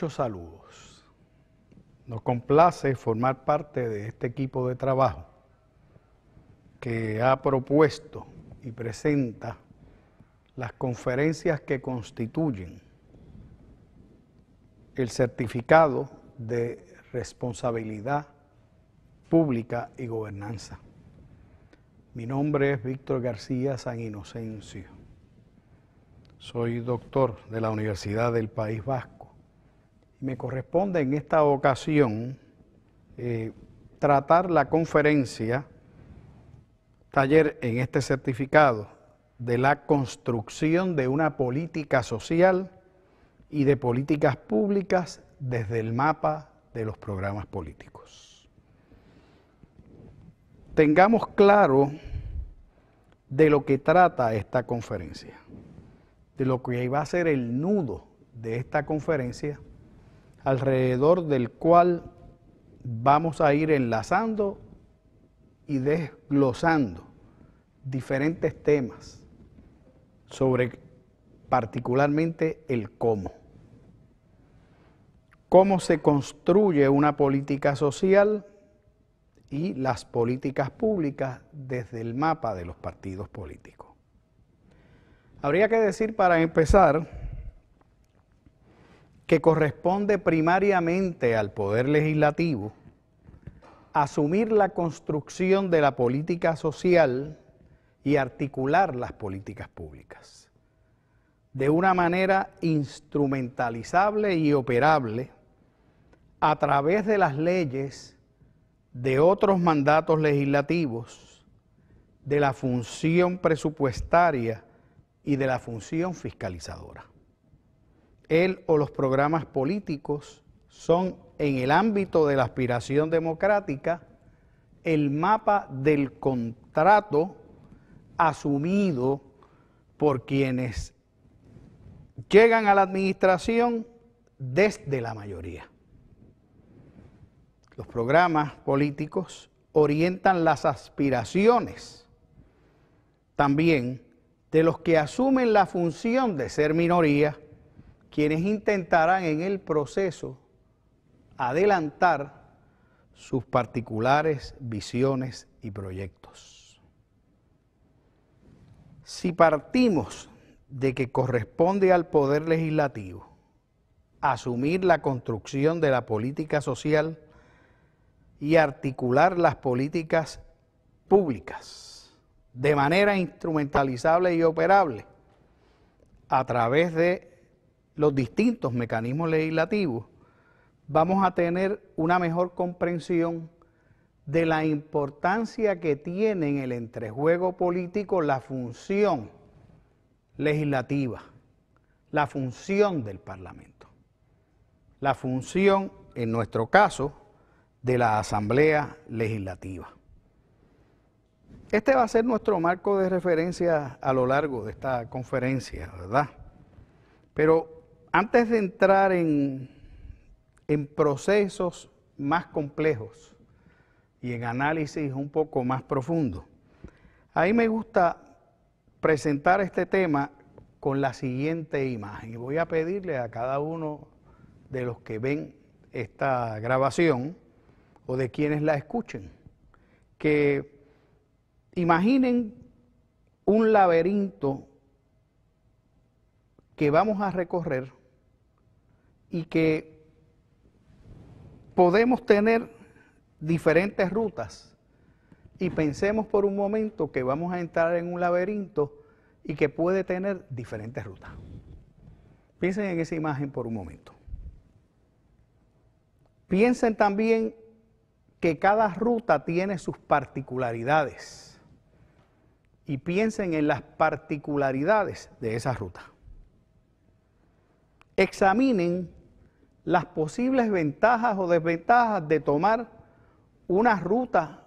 muchos saludos. Nos complace formar parte de este equipo de trabajo que ha propuesto y presenta las conferencias que constituyen el certificado de responsabilidad pública y gobernanza. Mi nombre es Víctor García San Inocencio. Soy doctor de la Universidad del País Vasco me corresponde en esta ocasión eh, tratar la conferencia, taller en este certificado, de la construcción de una política social y de políticas públicas desde el mapa de los programas políticos. Tengamos claro de lo que trata esta conferencia, de lo que va a ser el nudo de esta conferencia alrededor del cual vamos a ir enlazando y desglosando diferentes temas sobre particularmente el cómo. Cómo se construye una política social y las políticas públicas desde el mapa de los partidos políticos. Habría que decir para empezar que corresponde primariamente al Poder Legislativo asumir la construcción de la política social y articular las políticas públicas de una manera instrumentalizable y operable a través de las leyes de otros mandatos legislativos, de la función presupuestaria y de la función fiscalizadora él o los programas políticos son, en el ámbito de la aspiración democrática, el mapa del contrato asumido por quienes llegan a la administración desde la mayoría. Los programas políticos orientan las aspiraciones también de los que asumen la función de ser minoría quienes intentarán en el proceso adelantar sus particulares visiones y proyectos. Si partimos de que corresponde al Poder Legislativo asumir la construcción de la política social y articular las políticas públicas de manera instrumentalizable y operable a través de los distintos mecanismos legislativos, vamos a tener una mejor comprensión de la importancia que tiene en el entrejuego político la función legislativa, la función del Parlamento, la función, en nuestro caso, de la Asamblea Legislativa. Este va a ser nuestro marco de referencia a lo largo de esta conferencia, ¿verdad? Pero antes de entrar en, procesos más complejos y en análisis un poco más profundo, ahí me gusta presentar este tema con la siguiente imagen. Y voy a pedirle a cada uno de los que ven esta grabación o de quienes la escuchen que imaginen un laberinto que vamos a recorrer y que podemos tener diferentes rutas y pensemos por un momento que vamos a entrar en un laberinto y que puede tener diferentes rutas. Piensen en esa imagen por un momento. Piensen también que cada ruta tiene sus particularidades y piensen en las particularidades de esa ruta. Examinen las posibles ventajas o desventajas de tomar una ruta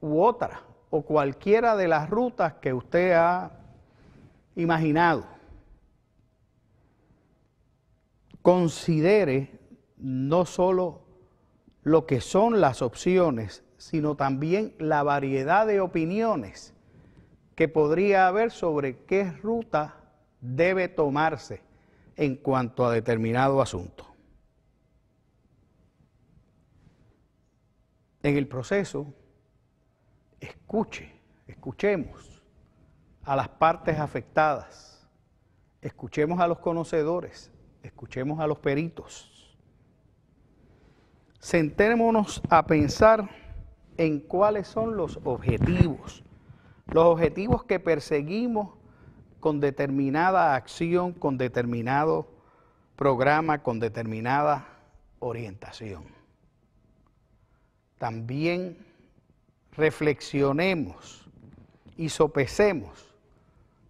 u otra o cualquiera de las rutas que usted ha imaginado. Considere no solo lo que son las opciones, sino también la variedad de opiniones que podría haber sobre qué ruta debe tomarse en cuanto a determinado asunto. En el proceso, escuche, escuchemos a las partes afectadas, escuchemos a los conocedores, escuchemos a los peritos. Sentémonos a pensar en cuáles son los objetivos, los objetivos que perseguimos con determinada acción, con determinado programa, con determinada orientación también reflexionemos y sopesemos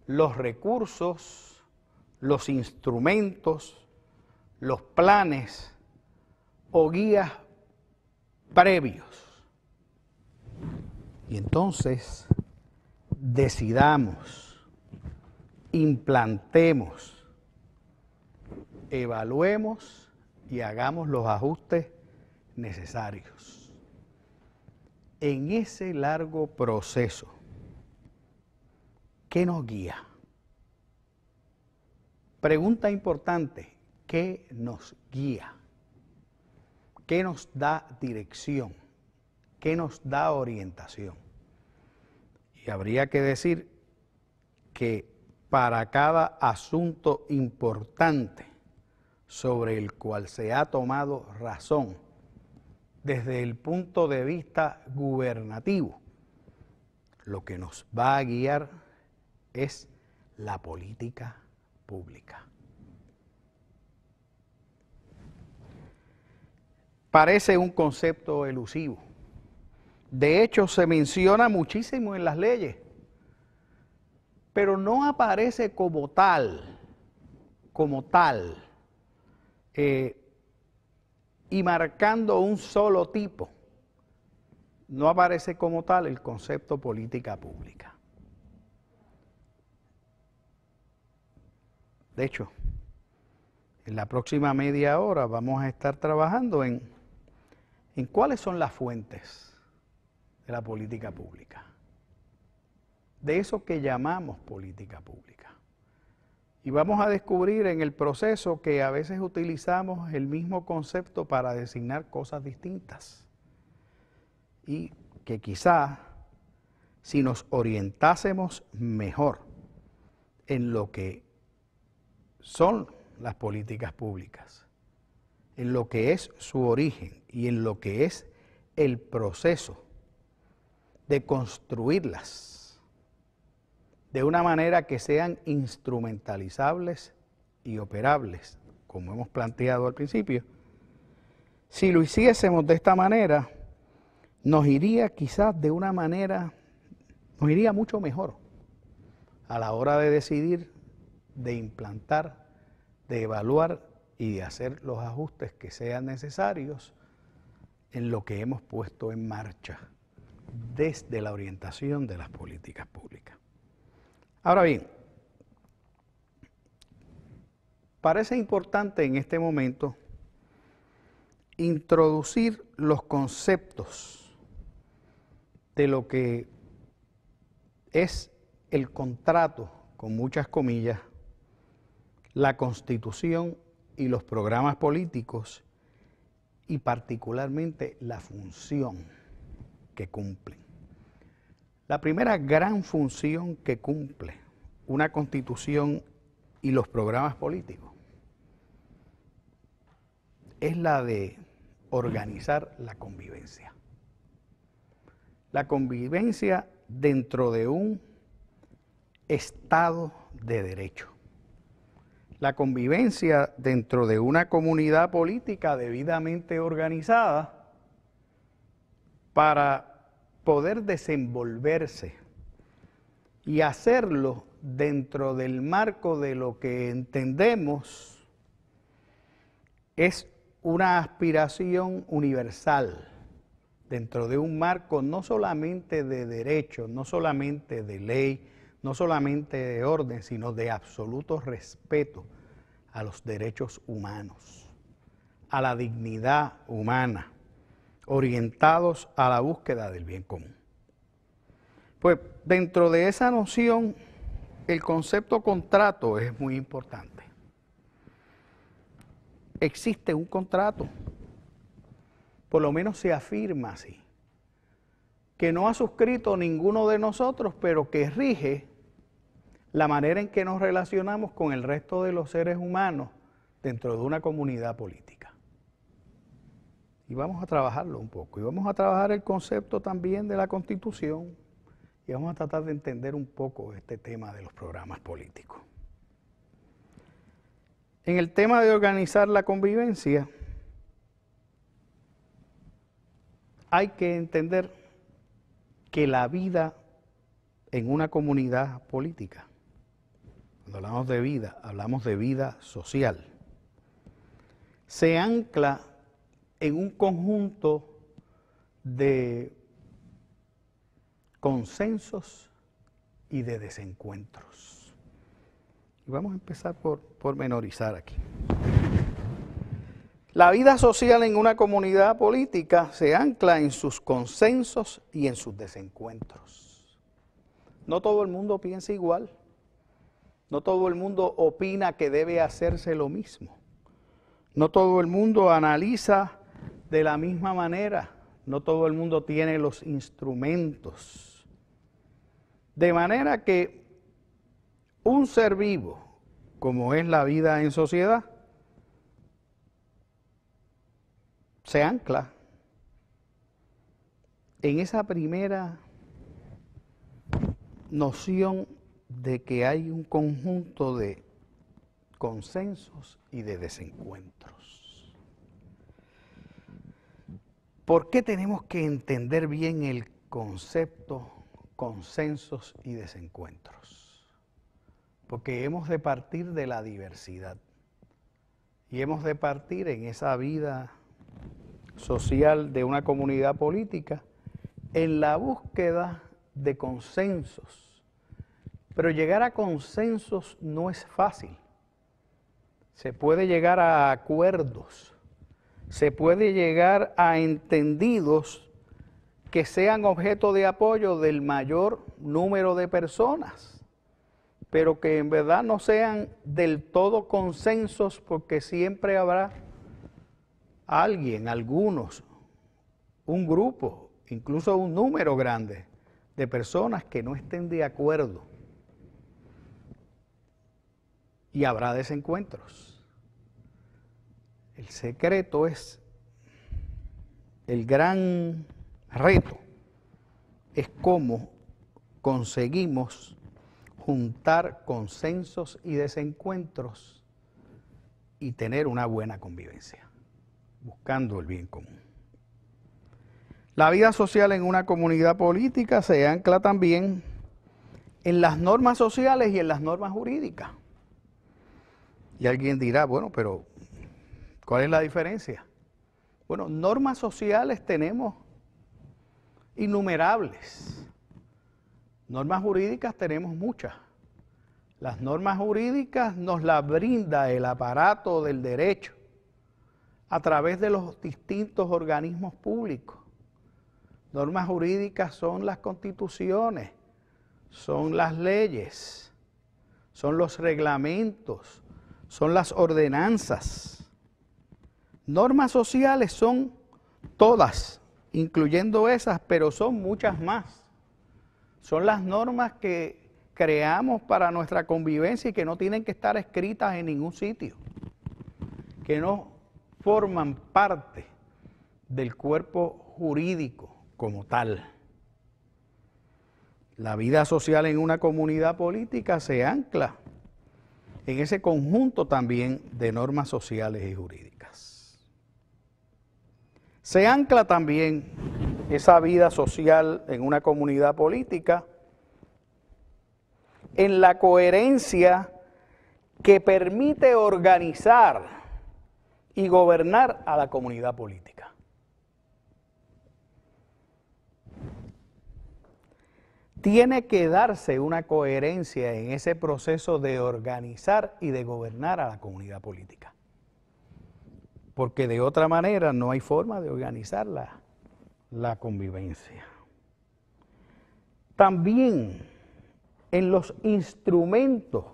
los recursos, los instrumentos, los planes o guías previos. Y entonces decidamos, implantemos, evaluemos y hagamos los ajustes necesarios en ese largo proceso, ¿qué nos guía? Pregunta importante, ¿qué nos guía? ¿Qué nos da dirección? ¿Qué nos da orientación? Y habría que decir que para cada asunto importante sobre el cual se ha tomado razón, desde el punto de vista gubernativo, lo que nos va a guiar es la política pública. Parece un concepto elusivo. De hecho, se menciona muchísimo en las leyes, pero no aparece como tal, como tal, eh, y marcando un solo tipo, no aparece como tal el concepto política pública. De hecho, en la próxima media hora vamos a estar trabajando en, en cuáles son las fuentes de la política pública, de eso que llamamos política pública. Y vamos a descubrir en el proceso que a veces utilizamos el mismo concepto para designar cosas distintas. Y que quizá si nos orientásemos mejor en lo que son las políticas públicas, en lo que es su origen y en lo que es el proceso de construirlas, de una manera que sean instrumentalizables y operables, como hemos planteado al principio, si lo hiciésemos de esta manera, nos iría quizás de una manera, nos iría mucho mejor a la hora de decidir, de implantar, de evaluar y de hacer los ajustes que sean necesarios en lo que hemos puesto en marcha desde la orientación de las políticas públicas. Ahora bien, parece importante en este momento introducir los conceptos de lo que es el contrato, con muchas comillas, la constitución y los programas políticos y particularmente la función que cumplen. La primera gran función que cumple una constitución y los programas políticos es la de organizar la convivencia. La convivencia dentro de un Estado de Derecho. La convivencia dentro de una comunidad política debidamente organizada para poder desenvolverse y hacerlo dentro del marco de lo que entendemos es una aspiración universal dentro de un marco no solamente de derecho, no solamente de ley, no solamente de orden, sino de absoluto respeto a los derechos humanos, a la dignidad humana orientados a la búsqueda del bien común. Pues dentro de esa noción, el concepto contrato es muy importante. Existe un contrato, por lo menos se afirma así, que no ha suscrito ninguno de nosotros, pero que rige la manera en que nos relacionamos con el resto de los seres humanos dentro de una comunidad política y vamos a trabajarlo un poco. Y vamos a trabajar el concepto también de la constitución y vamos a tratar de entender un poco este tema de los programas políticos. En el tema de organizar la convivencia, hay que entender que la vida en una comunidad política, cuando hablamos de vida, hablamos de vida social, se ancla en un conjunto de consensos y de desencuentros. Y vamos a empezar por, por menorizar aquí. La vida social en una comunidad política se ancla en sus consensos y en sus desencuentros. No todo el mundo piensa igual. No todo el mundo opina que debe hacerse lo mismo. No todo el mundo analiza de la misma manera, no todo el mundo tiene los instrumentos. De manera que un ser vivo, como es la vida en sociedad, se ancla en esa primera noción de que hay un conjunto de consensos y de desencuentros. ¿Por qué tenemos que entender bien el concepto, consensos y desencuentros? Porque hemos de partir de la diversidad y hemos de partir en esa vida social de una comunidad política en la búsqueda de consensos. Pero llegar a consensos no es fácil. Se puede llegar a acuerdos, se puede llegar a entendidos que sean objeto de apoyo del mayor número de personas, pero que en verdad no sean del todo consensos porque siempre habrá alguien, algunos, un grupo, incluso un número grande de personas que no estén de acuerdo y habrá desencuentros. El secreto es el gran reto, es cómo conseguimos juntar consensos y desencuentros y tener una buena convivencia, buscando el bien común. La vida social en una comunidad política se ancla también en las normas sociales y en las normas jurídicas. Y alguien dirá, bueno, pero ¿Cuál es la diferencia? Bueno, normas sociales tenemos innumerables. Normas jurídicas tenemos muchas. Las normas jurídicas nos las brinda el aparato del derecho a través de los distintos organismos públicos. Normas jurídicas son las constituciones, son las leyes, son los reglamentos, son las ordenanzas. Normas sociales son todas, incluyendo esas, pero son muchas más. Son las normas que creamos para nuestra convivencia y que no tienen que estar escritas en ningún sitio, que no forman parte del cuerpo jurídico como tal. La vida social en una comunidad política se ancla en ese conjunto también de normas sociales y jurídicas. Se ancla también esa vida social en una comunidad política en la coherencia que permite organizar y gobernar a la comunidad política. Tiene que darse una coherencia en ese proceso de organizar y de gobernar a la comunidad política porque de otra manera no hay forma de organizar la, convivencia. También en los instrumentos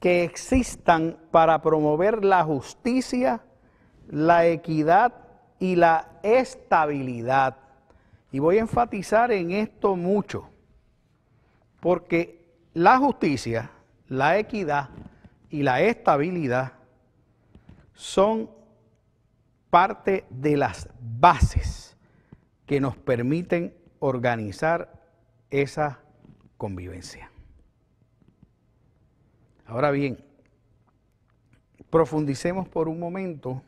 que existan para promover la justicia, la equidad y la estabilidad. Y voy a enfatizar en esto mucho, porque la justicia, la equidad y la estabilidad son parte de las bases que nos permiten organizar esa convivencia. Ahora bien, profundicemos por un momento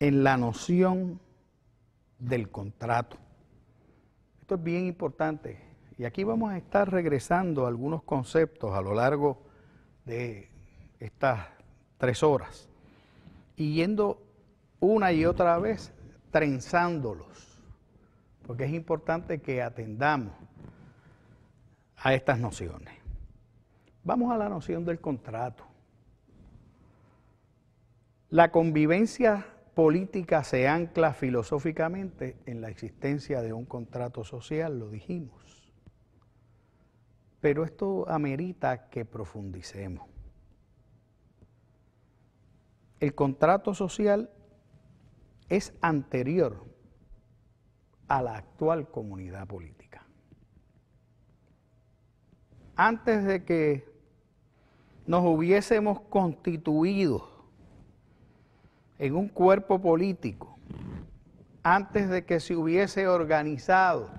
en la noción del contrato. Esto es bien importante y aquí vamos a estar regresando algunos conceptos a lo largo de estas tres horas y yendo una y otra vez trenzándolos, porque es importante que atendamos a estas nociones. Vamos a la noción del contrato. La convivencia política se ancla filosóficamente en la existencia de un contrato social, lo dijimos. Pero esto amerita que profundicemos. El contrato social es anterior a la actual comunidad política. Antes de que nos hubiésemos constituido en un cuerpo político, antes de que se hubiese organizado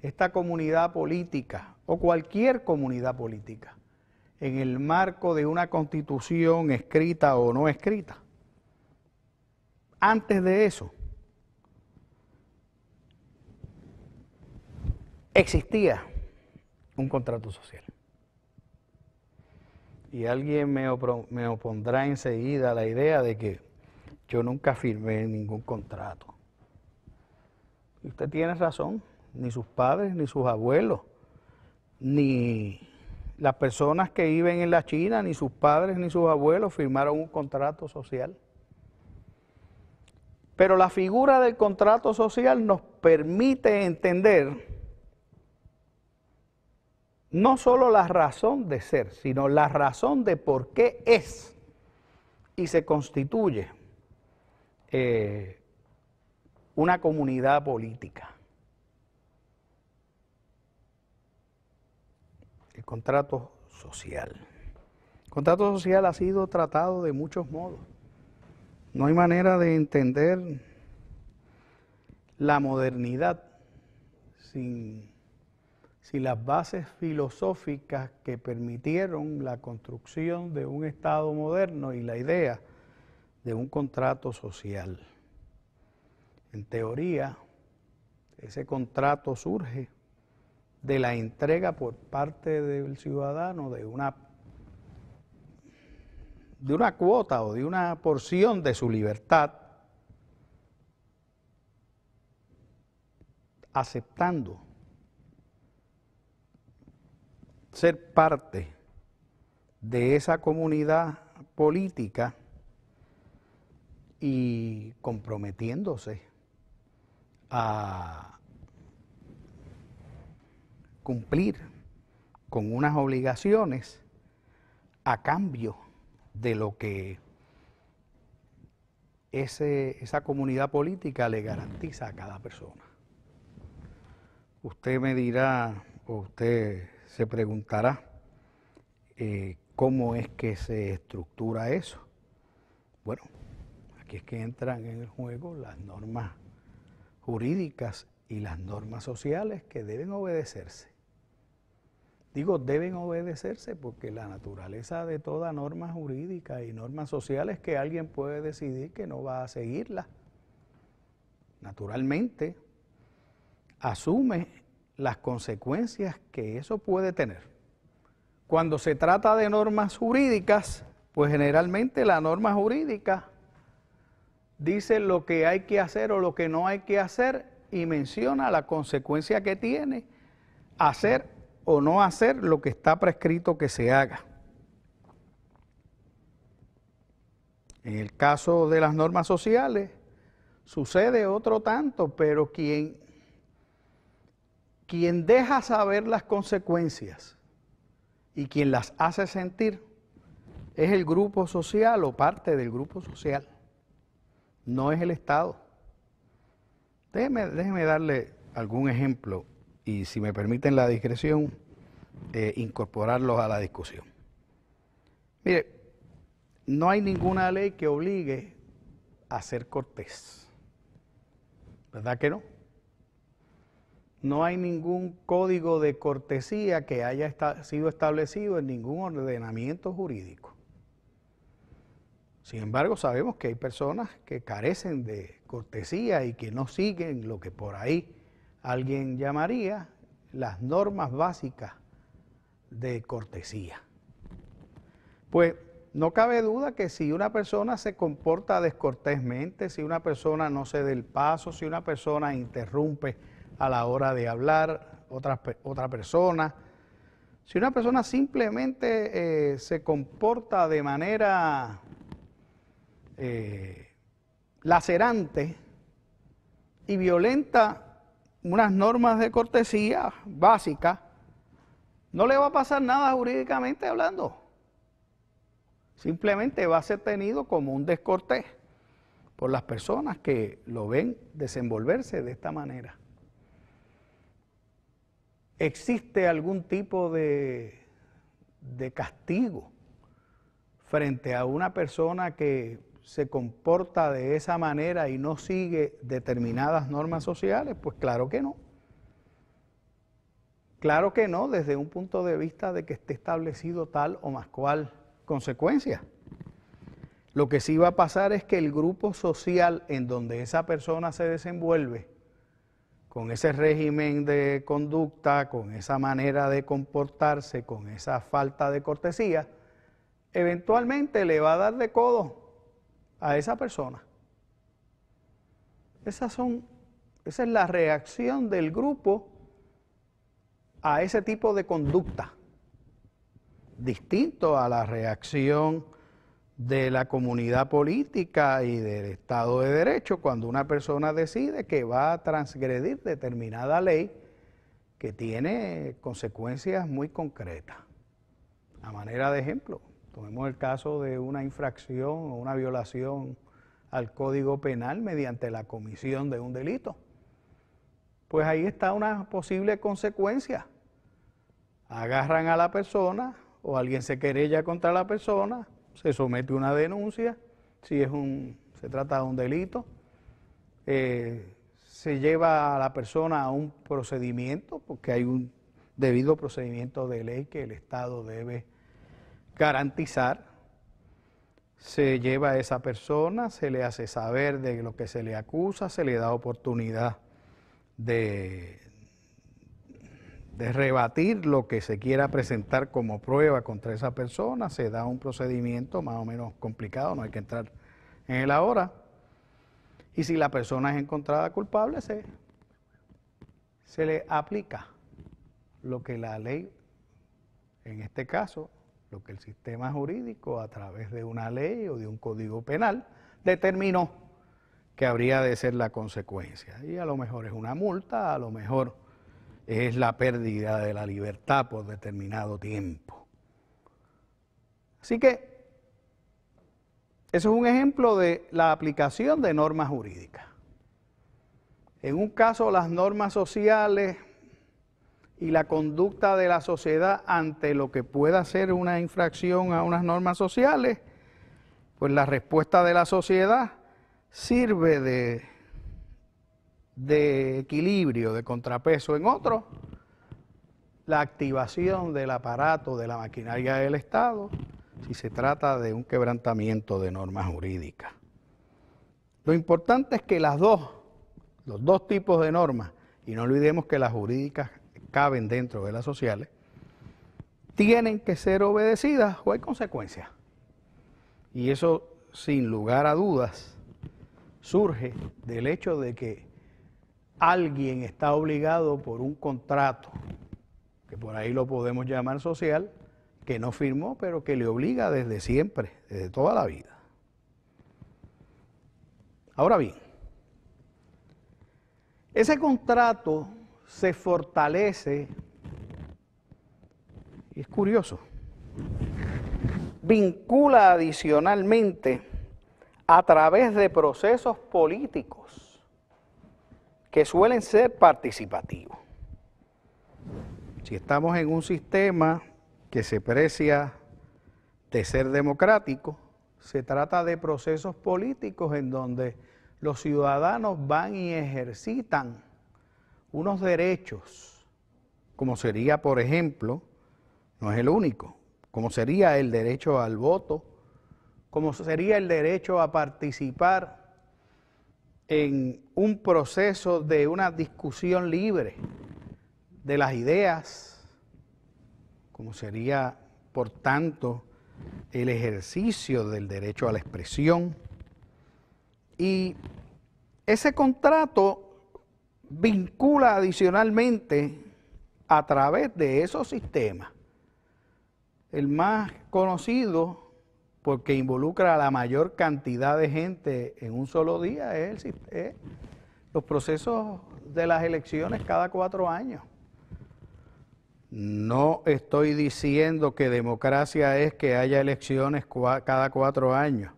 esta comunidad política o cualquier comunidad política, en el marco de una constitución escrita o no escrita. Antes de eso, existía un contrato social. Y alguien me, opondrá enseguida la idea de que yo nunca firmé ningún contrato. Y usted tiene razón, ni sus padres, ni sus abuelos, ni las personas que viven en la China, ni sus padres ni sus abuelos firmaron un contrato social. Pero la figura del contrato social nos permite entender no solo la razón de ser, sino la razón de por qué es y se constituye eh, una comunidad política. contrato social. El contrato social ha sido tratado de muchos modos. No hay manera de entender la modernidad sin, sin las bases filosóficas que permitieron la construcción de un Estado moderno y la idea de un contrato social. En teoría, ese contrato surge de la entrega por parte del ciudadano de una, de una cuota o de una porción de su libertad, aceptando ser parte de esa comunidad política y comprometiéndose a cumplir con unas obligaciones a cambio de lo que esa comunidad política le garantiza a cada persona. Usted me dirá, o usted se preguntará, eh, ¿cómo es que se estructura eso? Bueno, aquí es que entran en el juego las normas jurídicas y las normas sociales que deben obedecerse. Digo, deben obedecerse porque la naturaleza de toda norma jurídica y normas sociales que alguien puede decidir que no va a seguirla. Naturalmente, asume las consecuencias que eso puede tener. Cuando se trata de normas jurídicas, pues generalmente la norma jurídica dice lo que hay que hacer o lo que no hay que hacer y menciona la consecuencia que tiene hacer o no hacer lo que está prescrito que se haga. En el caso de las normas sociales, sucede otro tanto, pero quien, quien deja saber las consecuencias y quien las hace sentir es el grupo social o parte del grupo social, no es el Estado. Déjeme, déjeme darle algún ejemplo y si me permiten la discreción, eh, incorporarlos a la discusión. Mire, no hay ninguna ley que obligue a ser cortés. ¿Verdad que no? No hay ningún código de cortesía que haya sido establecido en ningún ordenamiento jurídico. Sin embargo, sabemos que hay personas que carecen de cortesía y que no siguen lo que por ahí alguien llamaría las normas básicas de cortesía. Pues no cabe duda que si una persona se comporta descortésmente, si una persona no se dé el paso, si una persona interrumpe a la hora de hablar otra, otra persona, si una persona simplemente eh, se comporta de manera eh, lacerante y violenta unas normas de cortesía básicas, no le va a pasar nada jurídicamente hablando. Simplemente va a ser tenido como un descortés por las personas que lo ven desenvolverse de esta manera. ¿Existe algún tipo de, de castigo frente a una persona que se comporta de esa manera y no sigue determinadas normas sociales? Pues claro que no. Claro que no, desde un punto de vista de que esté establecido tal o más cual consecuencia. Lo que sí va a pasar es que el grupo social en donde esa persona se desenvuelve, con ese régimen de conducta, con esa manera de comportarse, con esa falta de cortesía, eventualmente le va a dar de codo a esa persona. Esas son, esa es la reacción del grupo a ese tipo de conducta, distinto a la reacción de la comunidad política y del Estado de Derecho cuando una persona decide que va a transgredir determinada ley que tiene consecuencias muy concretas. A manera de ejemplo, Tomemos el caso de una infracción o una violación al Código Penal mediante la comisión de un delito. Pues ahí está una posible consecuencia. Agarran a la persona o alguien se querella contra la persona, se somete una denuncia, si es un, se trata de un delito, eh, se lleva a la persona a un procedimiento, porque hay un debido procedimiento de ley que el Estado debe garantizar, se lleva a esa persona, se le hace saber de lo que se le acusa, se le da oportunidad de, de rebatir lo que se quiera presentar como prueba contra esa persona, se da un procedimiento más o menos complicado, no hay que entrar en el ahora. Y si la persona es encontrada culpable, se, se le aplica lo que la ley, en este caso, lo que el sistema jurídico a través de una ley o de un código penal determinó que habría de ser la consecuencia. Y a lo mejor es una multa, a lo mejor es la pérdida de la libertad por determinado tiempo. Así que eso es un ejemplo de la aplicación de normas jurídicas. En un caso las normas sociales y la conducta de la sociedad ante lo que pueda ser una infracción a unas normas sociales, pues la respuesta de la sociedad sirve de, de equilibrio, de contrapeso en otro, la activación del aparato de la maquinaria del Estado si se trata de un quebrantamiento de normas jurídicas. Lo importante es que las dos, los dos tipos de normas, y no olvidemos que las jurídicas caben dentro de las sociales, tienen que ser obedecidas o hay consecuencias. Y eso, sin lugar a dudas, surge del hecho de que alguien está obligado por un contrato, que por ahí lo podemos llamar social, que no firmó, pero que le obliga desde siempre, desde toda la vida. Ahora bien, ese contrato se fortalece, y es curioso, vincula adicionalmente a través de procesos políticos que suelen ser participativos. Si estamos en un sistema que se precia de ser democrático, se trata de procesos políticos en donde los ciudadanos van y ejercitan unos derechos, como sería, por ejemplo, no es el único, como sería el derecho al voto, como sería el derecho a participar en un proceso de una discusión libre de las ideas, como sería, por tanto, el ejercicio del derecho a la expresión. Y ese contrato vincula adicionalmente a través de esos sistemas. El más conocido, porque involucra a la mayor cantidad de gente en un solo día, es, los procesos de las elecciones cada cuatro años. No estoy diciendo que democracia es que haya elecciones cada cuatro años.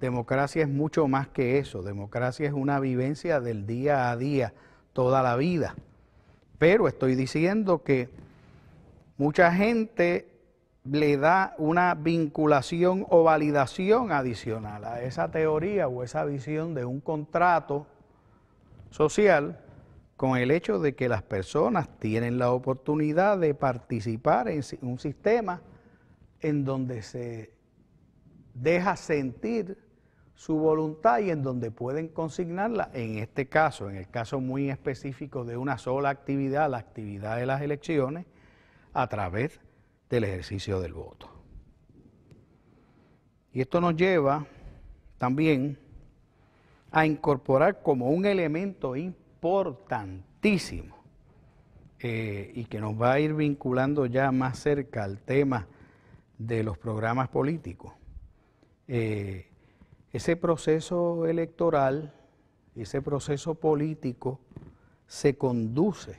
Democracia es mucho más que eso. Democracia es una vivencia del día a día toda la vida. Pero estoy diciendo que mucha gente le da una vinculación o validación adicional a esa teoría o esa visión de un contrato social con el hecho de que las personas tienen la oportunidad de participar en un sistema en donde se deja sentir su voluntad y en donde pueden consignarla, en este caso, en el caso muy específico de una sola actividad, la actividad de las elecciones, a través del ejercicio del voto. Y esto nos lleva también a incorporar como un elemento importantísimo eh, y que nos va a ir vinculando ya más cerca al tema de los programas políticos. Eh, ese proceso electoral, ese proceso político se conduce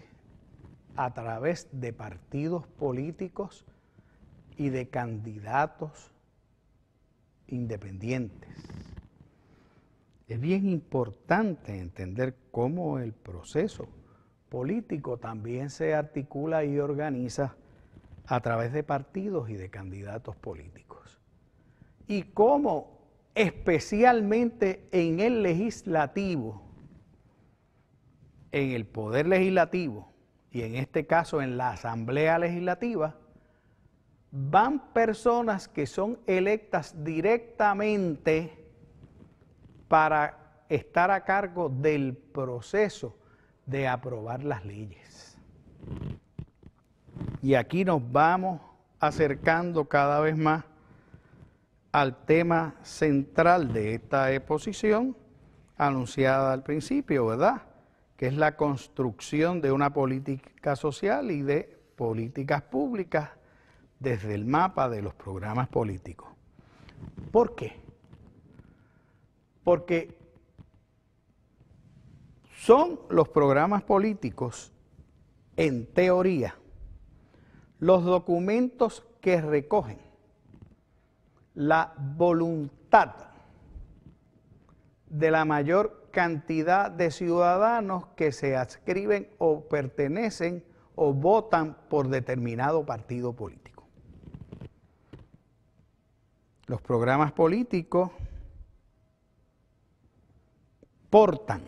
a través de partidos políticos y de candidatos independientes. Es bien importante entender cómo el proceso político también se articula y organiza a través de partidos y de candidatos políticos. Y cómo especialmente en el legislativo, en el poder legislativo y en este caso en la asamblea legislativa, van personas que son electas directamente para estar a cargo del proceso de aprobar las leyes. Y aquí nos vamos acercando cada vez más al tema central de esta exposición anunciada al principio, ¿verdad? Que es la construcción de una política social y de políticas públicas desde el mapa de los programas políticos. ¿Por qué? Porque son los programas políticos, en teoría, los documentos que recogen la voluntad de la mayor cantidad de ciudadanos que se adscriben o pertenecen o votan por determinado partido político. Los programas políticos portan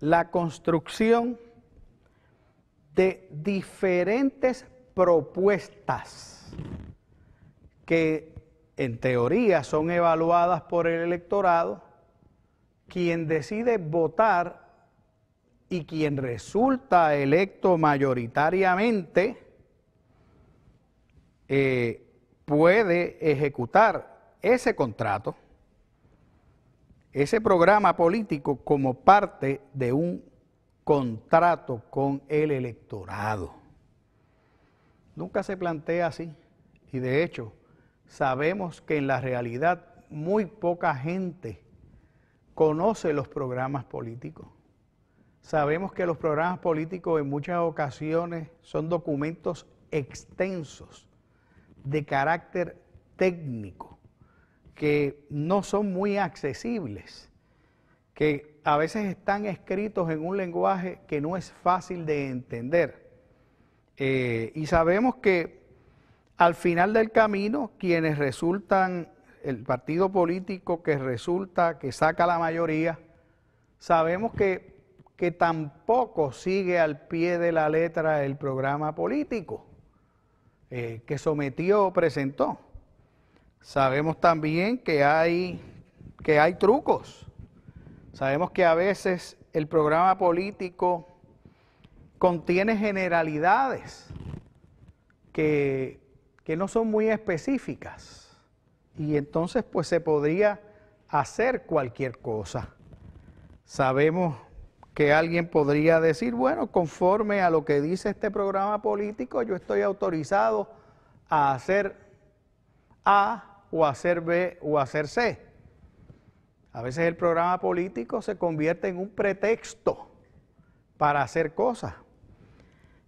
la construcción de diferentes propuestas que en teoría son evaluadas por el electorado, quien decide votar y quien resulta electo mayoritariamente eh, puede ejecutar ese contrato, ese programa político como parte de un contrato con el electorado. Nunca se plantea así y de hecho sabemos que en la realidad muy poca gente conoce los programas políticos. Sabemos que los programas políticos en muchas ocasiones son documentos extensos de carácter técnico que no son muy accesibles, que a veces están escritos en un lenguaje que no es fácil de entender. Eh, y sabemos que al final del camino, quienes resultan, el partido político que resulta, que saca la mayoría, sabemos que, tampoco sigue al pie de la letra el programa político eh, que sometió o presentó. Sabemos también que hay, que hay trucos. Sabemos que a veces el programa político contiene generalidades que que no son muy específicas. Y entonces pues se podría hacer cualquier cosa. Sabemos que alguien podría decir, bueno, conforme a lo que dice este programa político, yo estoy autorizado a hacer A o hacer B o hacer C. A veces el programa político se convierte en un pretexto para hacer cosas.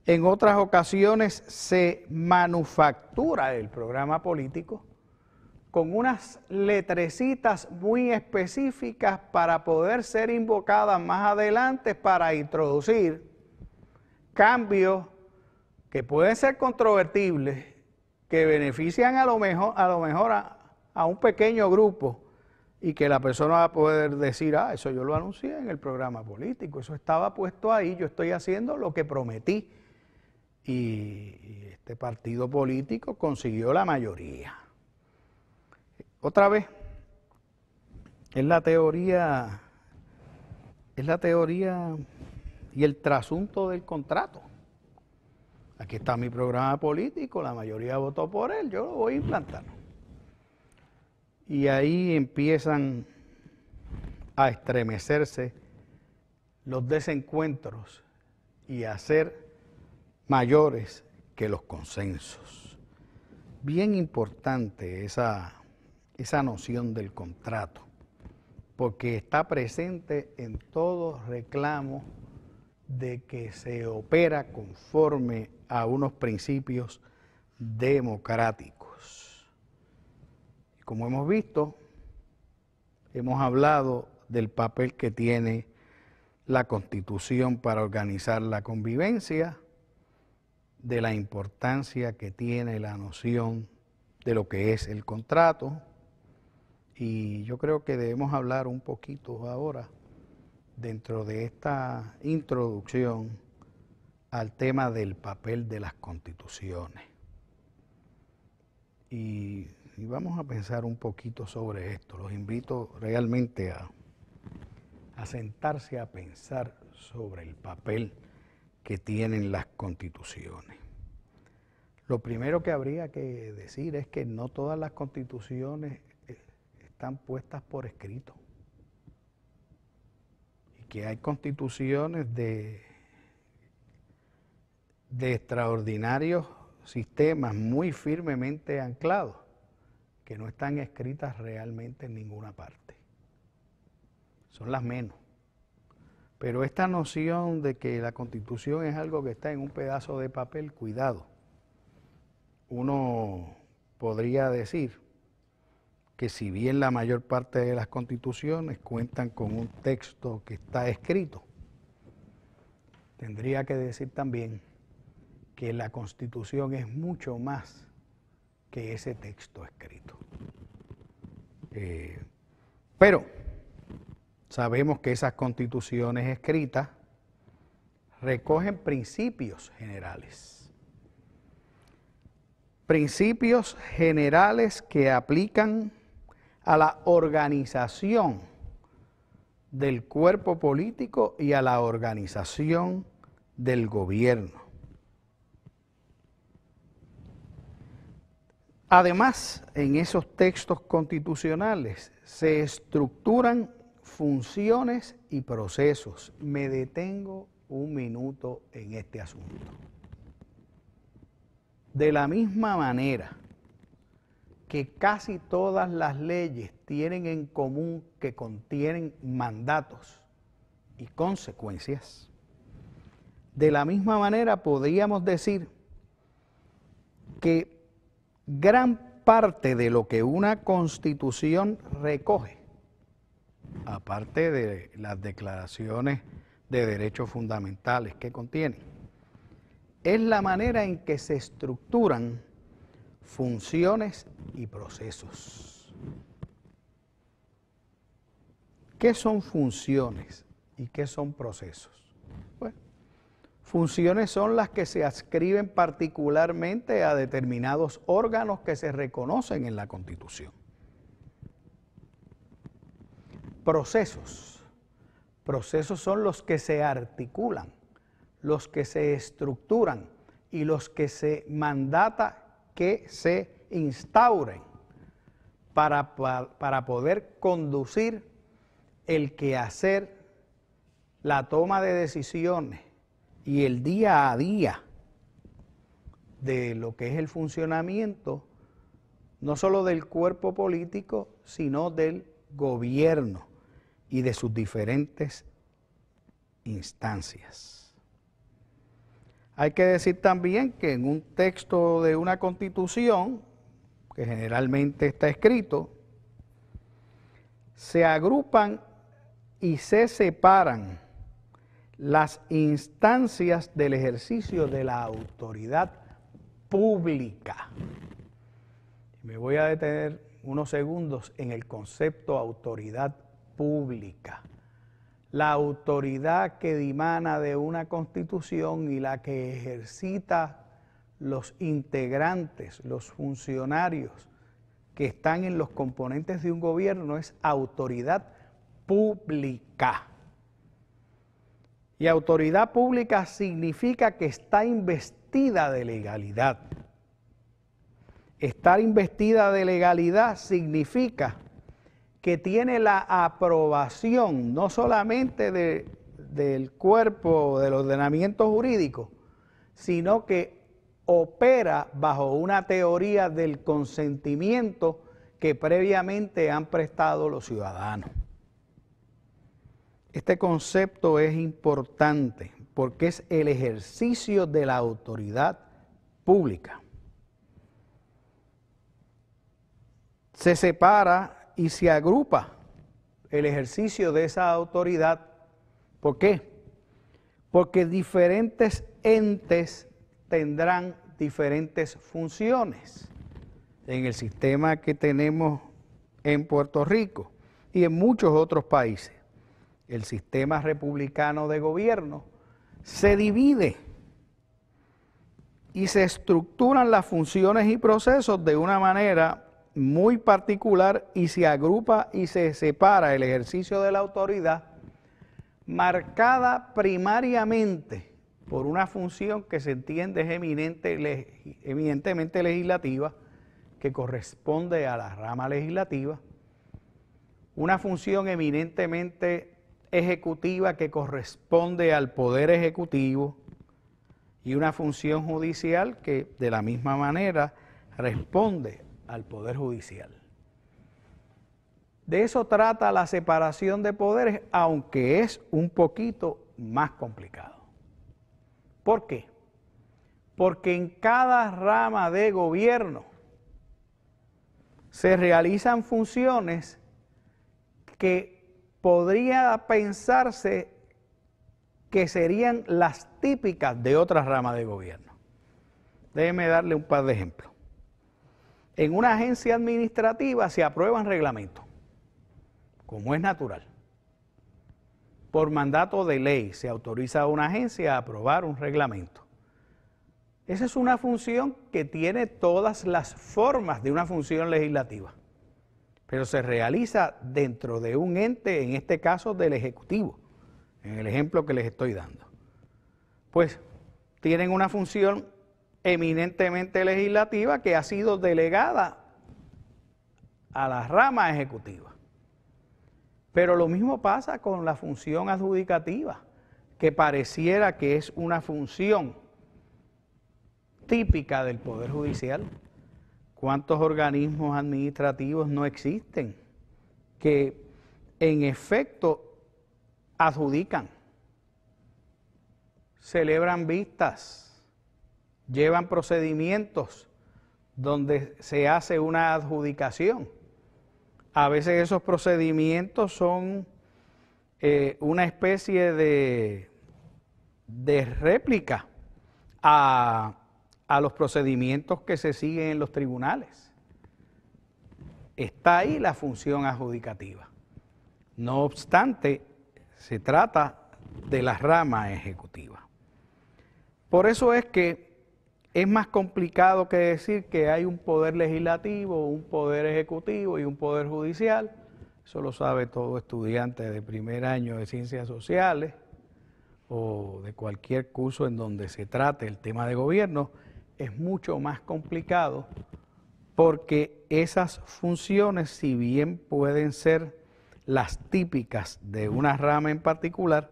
En otras ocasiones se manufactura el programa político con unas letrecitas muy específicas para poder ser invocadas más adelante para introducir cambios que pueden ser controvertibles, que benefician a lo mejor a, lo mejor a, un pequeño grupo y que la persona va a poder decir, ah, eso yo lo anuncié en el programa político, eso estaba puesto ahí, yo estoy haciendo lo que prometí y este partido político consiguió la mayoría. Otra vez, es la teoría, es la teoría y el trasunto del contrato. Aquí está mi programa político, la mayoría votó por él, yo lo voy a implantar. Y ahí empiezan a estremecerse los desencuentros y a hacer mayores que los consensos. Bien importante esa, noción del contrato, porque está presente en todo reclamo de que se opera conforme a unos principios democráticos. Como hemos visto, hemos hablado del papel que tiene la Constitución para organizar la convivencia, de la importancia que tiene la noción de lo que es el contrato y yo creo que debemos hablar un poquito ahora dentro de esta introducción al tema del papel de las constituciones. Y, vamos a pensar un poquito sobre esto. Los invito realmente a, a sentarse a pensar sobre el papel que tienen las constituciones. Lo primero que habría que decir es que no todas las constituciones eh, están puestas por escrito. Y que hay constituciones de, de extraordinarios sistemas muy firmemente anclados que no están escritas realmente en ninguna parte. Son las menos. Pero esta noción de que la constitución es algo que está en un pedazo de papel, cuidado. Uno podría decir que si bien la mayor parte de las constituciones cuentan con un texto que está escrito, tendría que decir también que la constitución es mucho más que ese texto escrito. Eh, pero Sabemos que esas constituciones escritas recogen principios generales. Principios generales que aplican a la organización del cuerpo político y a la organización del gobierno. Además, en esos textos constitucionales se estructuran funciones y procesos. Me detengo un minuto en este asunto. De la misma manera que casi todas las leyes tienen en común que contienen mandatos y consecuencias, de la misma manera podríamos decir que gran parte de lo que una constitución recoge aparte de las declaraciones de derechos fundamentales que contiene, es la manera en que se estructuran funciones y procesos. ¿Qué son funciones y qué son procesos? Bueno, funciones son las que se adscriben particularmente a determinados órganos que se reconocen en la Constitución procesos. Procesos son los que se articulan, los que se estructuran y los que se mandata que se instauren para, poder conducir el quehacer, la toma de decisiones y el día a día de lo que es el funcionamiento no solo del cuerpo político, sino del gobierno y de sus diferentes instancias. Hay que decir también que en un texto de una constitución, que generalmente está escrito, se agrupan y se separan las instancias del ejercicio de la autoridad pública. Me voy a detener unos segundos en el concepto autoridad pública. La autoridad que dimana de una constitución y la que ejercita los integrantes, los funcionarios que están en los componentes de un gobierno es autoridad pública. Y autoridad pública significa que está investida de legalidad. Estar investida de legalidad significa que tiene la aprobación no solamente del cuerpo, del ordenamiento jurídico, sino que opera bajo una teoría del consentimiento que previamente han prestado los ciudadanos. Este concepto es importante porque es el ejercicio de la autoridad pública. Se separa y se agrupa el ejercicio de esa autoridad. ¿Por qué? Porque diferentes entes tendrán diferentes funciones en el sistema que tenemos en Puerto Rico y en muchos otros países. El sistema republicano de gobierno se divide y se estructuran las funciones y procesos de una manera muy particular y se agrupa y se separa el ejercicio de la autoridad marcada primariamente por una función que se entiende es eminente, eminentemente legislativa, que corresponde a la rama legislativa, una función eminentemente ejecutiva que corresponde al poder ejecutivo y una función judicial que de la misma manera responde al Poder Judicial. De eso trata la separación de poderes, aunque es un poquito más complicado. ¿Por qué? Porque en cada rama de gobierno se realizan funciones que podría pensarse que serían las típicas de otras ramas de gobierno. Déjeme darle un par de ejemplos en una agencia administrativa se aprueban reglamentos, como es natural. Por mandato de ley se autoriza a una agencia a aprobar un reglamento. Esa es una función que tiene todas las formas de una función legislativa, pero se realiza dentro de un ente, en este caso del Ejecutivo, en el ejemplo que les estoy dando. Pues tienen una función eminentemente legislativa que ha sido delegada a la rama ejecutiva. Pero lo mismo pasa con la función adjudicativa, que pareciera que es una función típica del Poder Judicial. ¿Cuántos organismos administrativos no existen que en efecto adjudican, celebran vistas, llevan procedimientos donde se hace una adjudicación. A veces esos procedimientos son eh, una especie de, de réplica a, a los procedimientos que se siguen en los tribunales. Está ahí la función adjudicativa. No obstante, se trata de la rama ejecutiva. Por eso es que es más complicado que decir que hay un poder legislativo, un poder ejecutivo y un poder judicial. Eso lo sabe todo estudiante de primer año de ciencias sociales o de cualquier curso en donde se trate el tema de gobierno. Es mucho más complicado porque esas funciones, si bien pueden ser las típicas de una rama en particular,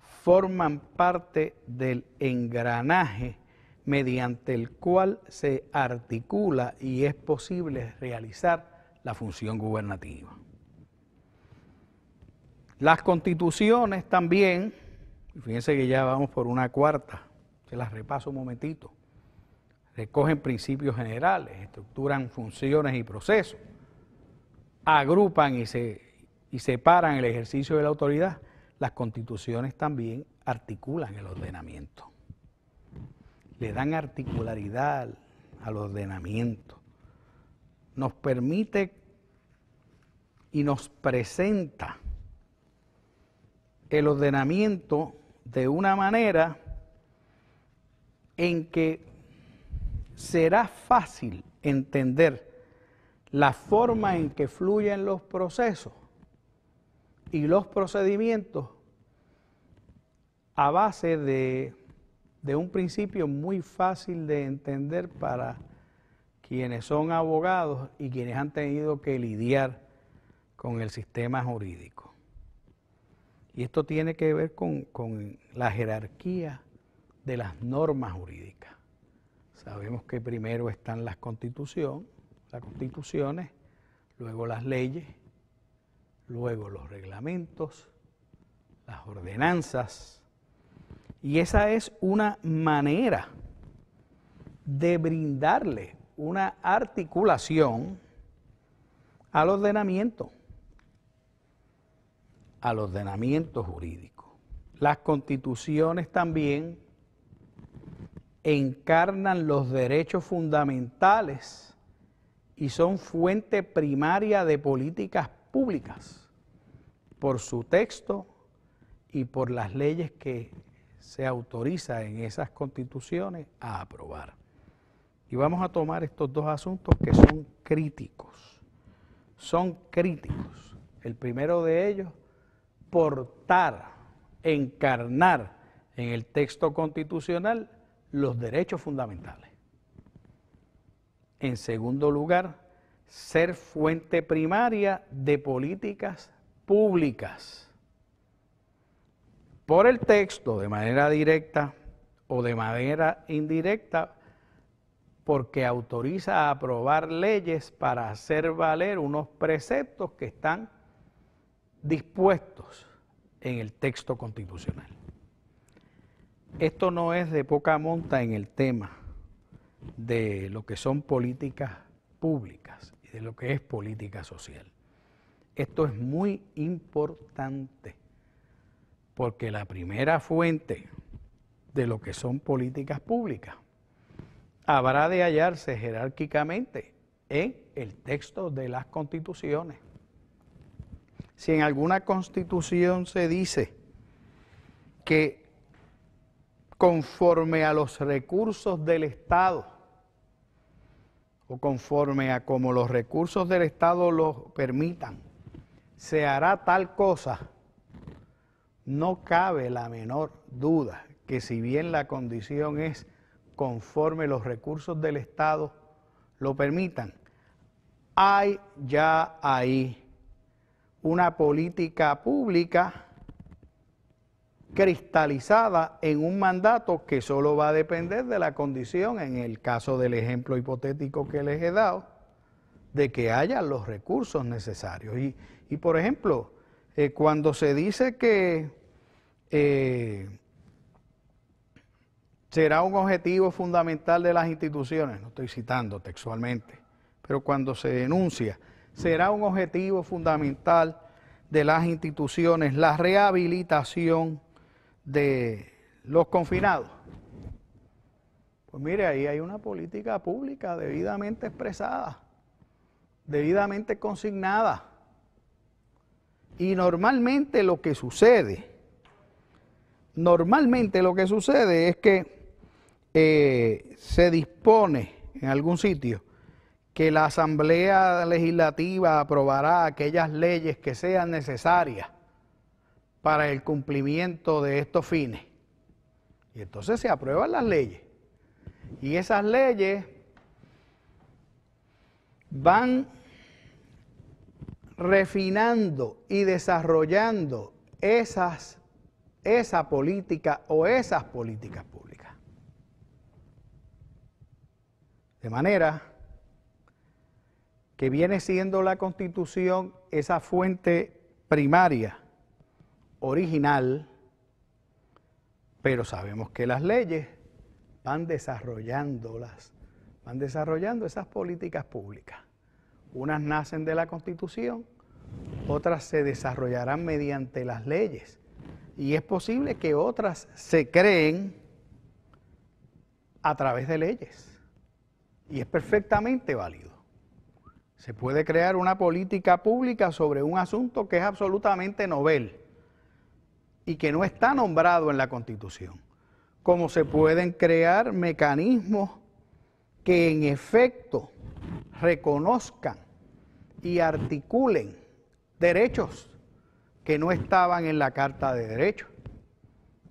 forman parte del engranaje mediante el cual se articula y es posible realizar la función gubernativa. Las constituciones también, fíjense que ya vamos por una cuarta, se las repaso un momentito, recogen principios generales, estructuran funciones y procesos, agrupan y, se, y separan el ejercicio de la autoridad. Las constituciones también articulan el ordenamiento le dan articularidad al, ordenamiento. Nos permite y nos presenta el ordenamiento de una manera en que será fácil entender la forma en que fluyen los procesos y los procedimientos a base de de un principio muy fácil de entender para quienes son abogados y quienes han tenido que lidiar con el sistema jurídico. Y esto tiene que ver con, la jerarquía de las normas jurídicas. Sabemos que primero están las las constituciones, luego las leyes, luego los reglamentos, las ordenanzas, y esa es una manera de brindarle una articulación al ordenamiento, al ordenamiento jurídico. Las constituciones también encarnan los derechos fundamentales y son fuente primaria de políticas públicas por su texto y por las leyes que se autoriza en esas constituciones a aprobar. Y vamos a tomar estos dos asuntos que son críticos. Son críticos. El primero de ellos, portar, encarnar en el texto constitucional los derechos fundamentales. En segundo lugar, ser fuente primaria de políticas públicas por el texto de manera directa o de manera indirecta porque autoriza a aprobar leyes para hacer valer unos preceptos que están dispuestos en el texto constitucional. Esto no es de poca monta en el tema de lo que son políticas públicas y de lo que es política social. Esto es muy importante porque la primera fuente de lo que son políticas públicas habrá de hallarse jerárquicamente en el texto de las constituciones. Si en alguna constitución se dice que conforme a los recursos del Estado, o conforme a como los recursos del Estado los permitan, se hará tal cosa, no cabe la menor duda que si bien la condición es conforme los recursos del Estado lo permitan, hay ya ahí una política pública cristalizada en un mandato que solo va a depender de la condición, en el caso del ejemplo hipotético que les he dado, de que haya los recursos necesarios. Y, y por ejemplo, eh, cuando se dice que eh, será un objetivo fundamental de las instituciones, no estoy citando textualmente, pero cuando se denuncia, será un objetivo fundamental de las instituciones la rehabilitación de los confinados. Pues mire, ahí hay una política pública debidamente expresada, debidamente consignada. Y normalmente lo que sucede, normalmente lo que sucede es que eh, se dispone en algún sitio que la Asamblea Legislativa aprobará aquellas leyes que sean necesarias para el cumplimiento de estos fines. Y entonces se aprueban las leyes. Y esas leyes van refinando y desarrollando esas, esa política o esas políticas públicas. De manera que viene siendo la constitución esa fuente primaria, original, pero sabemos que las leyes van desarrollándolas, van desarrollando esas políticas públicas. Unas nacen de la Constitución, otras se desarrollarán mediante las leyes. Y es posible que otras se creen a través de leyes. Y es perfectamente válido. Se puede crear una política pública sobre un asunto que es absolutamente novel y que no está nombrado en la Constitución. Como se pueden crear mecanismos que en efecto reconozcan y articulen derechos que no estaban en la Carta de Derechos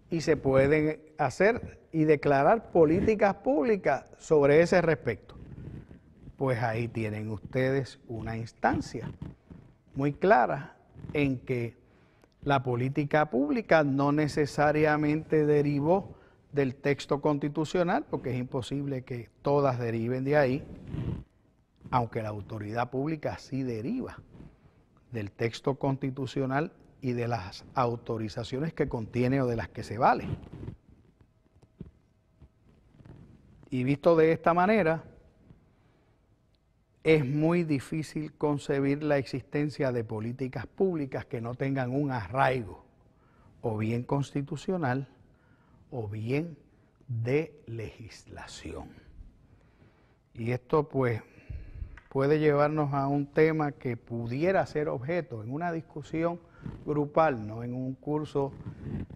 y se pueden hacer y declarar políticas públicas sobre ese respecto. Pues ahí tienen ustedes una instancia muy clara en que la política pública no necesariamente derivó del texto constitucional, porque es imposible que todas deriven de ahí, aunque la autoridad pública sí deriva del texto constitucional y de las autorizaciones que contiene o de las que se vale. Y visto de esta manera, es muy difícil concebir la existencia de políticas públicas que no tengan un arraigo o bien constitucional o bien de legislación. Y esto pues puede llevarnos a un tema que pudiera ser objeto en una discusión grupal, no en un curso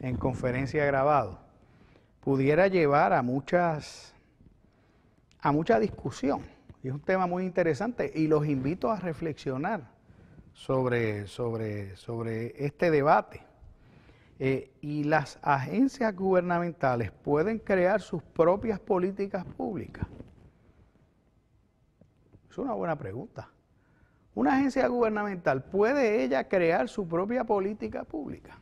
en conferencia grabado, pudiera llevar a muchas a mucha discusión. Y es un tema muy interesante y los invito a reflexionar sobre, sobre, sobre este debate. Eh, y las agencias gubernamentales pueden crear sus propias políticas públicas es una buena pregunta. ¿Una agencia gubernamental puede ella crear su propia política pública?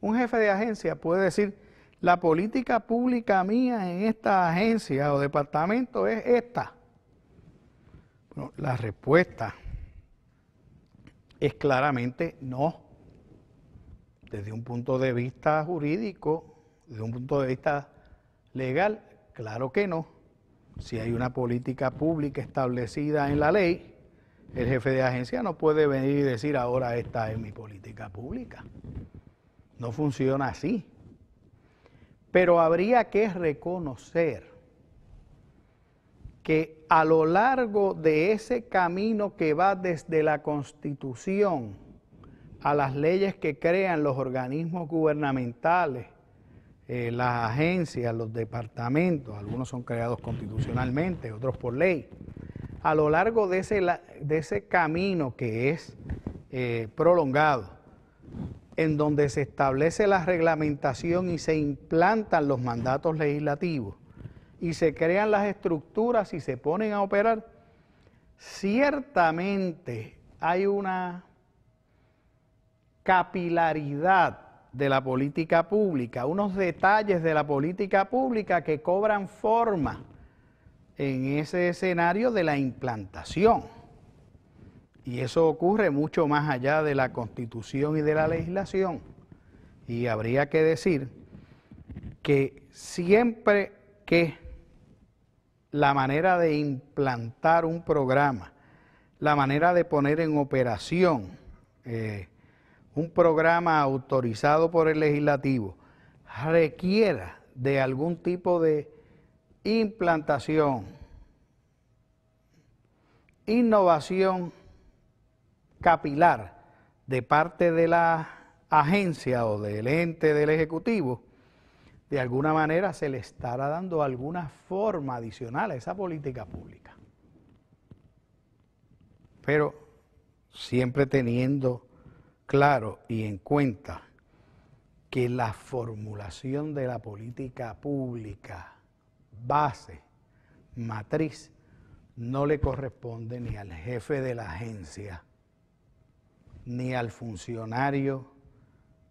Un jefe de agencia puede decir, la política pública mía en esta agencia o departamento es esta. la respuesta es claramente no. Desde un punto de vista jurídico, desde un punto de vista legal, claro que no. Si hay una política pública establecida en la ley, el jefe de agencia no puede venir y decir ahora esta es mi política pública. No funciona así. Pero habría que reconocer que a lo largo de ese camino que va desde la constitución a las leyes que crean los organismos gubernamentales, eh, las agencias, los departamentos, algunos son creados constitucionalmente, otros por ley. A lo largo de ese, de ese camino que es eh, prolongado, en donde se establece la reglamentación y se implantan los mandatos legislativos y se crean las estructuras y se ponen a operar, ciertamente hay una capilaridad de la política pública, unos detalles de la política pública que cobran forma en ese escenario de la implantación. Y eso ocurre mucho más allá de la constitución y de la legislación. Y habría que decir que siempre que la manera de implantar un programa, la manera de poner en operación, eh, un programa autorizado por el legislativo requiera de algún tipo de implantación, innovación capilar de parte de la agencia o del ente del Ejecutivo, de alguna manera se le estará dando alguna forma adicional a esa política pública. Pero siempre teniendo claro y en cuenta que la formulación de la política pública base, matriz, no le corresponde ni al jefe de la agencia, ni al funcionario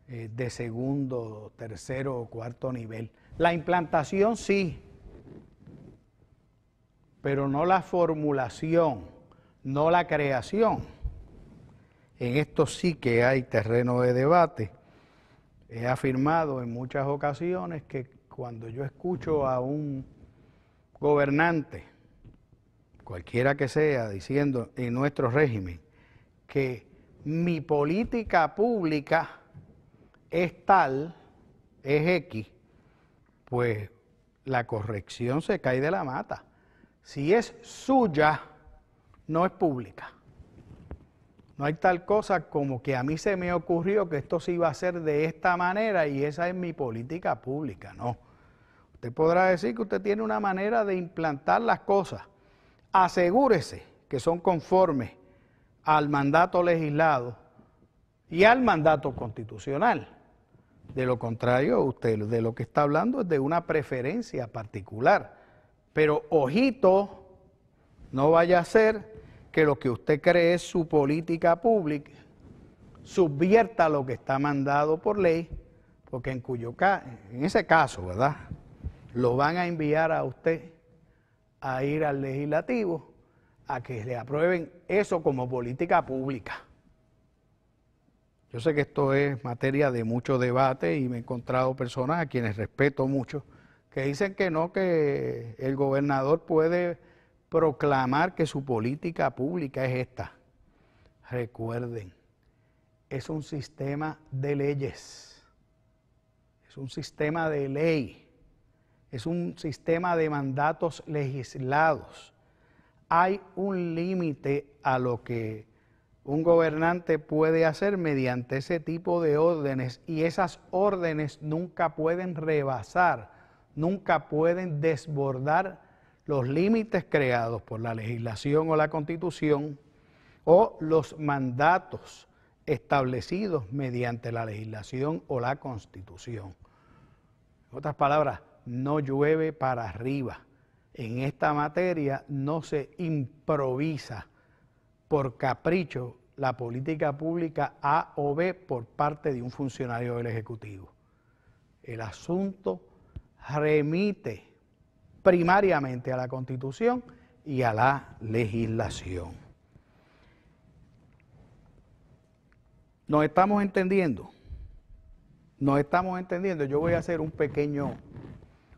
eh, de segundo, tercero o cuarto nivel. La implantación sí, pero no la formulación, no la creación. En esto sí que hay terreno de debate. He afirmado en muchas ocasiones que cuando yo escucho a un gobernante, cualquiera que sea, diciendo en nuestro régimen que mi política pública es tal, es X, pues la corrección se cae de la mata. Si es suya, no es pública. No hay tal cosa como que a mí se me ocurrió que esto se iba a hacer de esta manera y esa es mi política pública, no. Usted podrá decir que usted tiene una manera de implantar las cosas. Asegúrese que son conformes al mandato legislado y al mandato constitucional. De lo contrario, usted de lo que está hablando es de una preferencia particular. Pero ojito, no vaya a ser que lo que usted cree es su política pública subvierta lo que está mandado por ley, porque en cuyo caso, en ese caso, ¿verdad? Lo van a enviar a usted a ir al legislativo a que le aprueben eso como política pública. Yo sé que esto es materia de mucho debate y me he encontrado personas a quienes respeto mucho que dicen que no, que el gobernador puede proclamar que su política pública es esta. Recuerden, es un sistema de leyes, es un sistema de ley, es un sistema de mandatos legislados. Hay un límite a lo que un gobernante puede hacer mediante ese tipo de órdenes y esas órdenes nunca pueden rebasar, nunca pueden desbordar los límites creados por la legislación o la constitución o los mandatos establecidos mediante la legislación o la constitución. En otras palabras, no llueve para arriba. En esta materia no se improvisa por capricho la política pública A o B por parte de un funcionario del Ejecutivo. El asunto remite primariamente a la Constitución y a la legislación. ¿Nos estamos entendiendo? Nos estamos entendiendo. Yo voy a hacer un pequeño,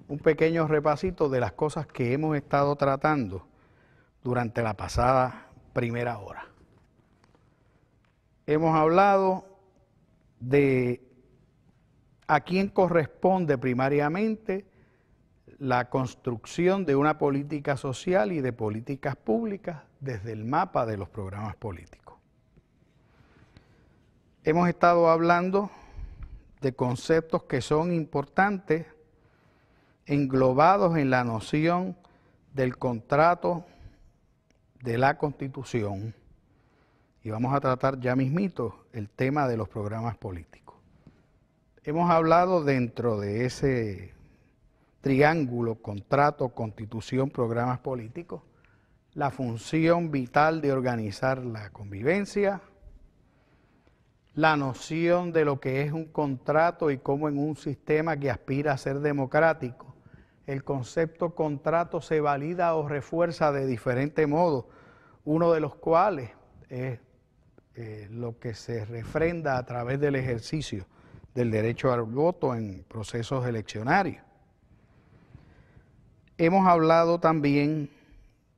un pequeño repasito de las cosas que hemos estado tratando durante la pasada primera hora. Hemos hablado de a quién corresponde primariamente la construcción de una política social y de políticas públicas desde el mapa de los programas políticos. Hemos estado hablando de conceptos que son importantes englobados en la noción del contrato de la Constitución. Y vamos a tratar ya mismito el tema de los programas políticos. Hemos hablado dentro de ese triángulo, contrato, constitución, programas políticos, la función vital de organizar la convivencia, la noción de lo que es un contrato y cómo en un sistema que aspira a ser democrático, el concepto contrato se valida o refuerza de diferente modo, uno de los cuales es eh, lo que se refrenda a través del ejercicio del derecho al voto en procesos eleccionarios hemos hablado también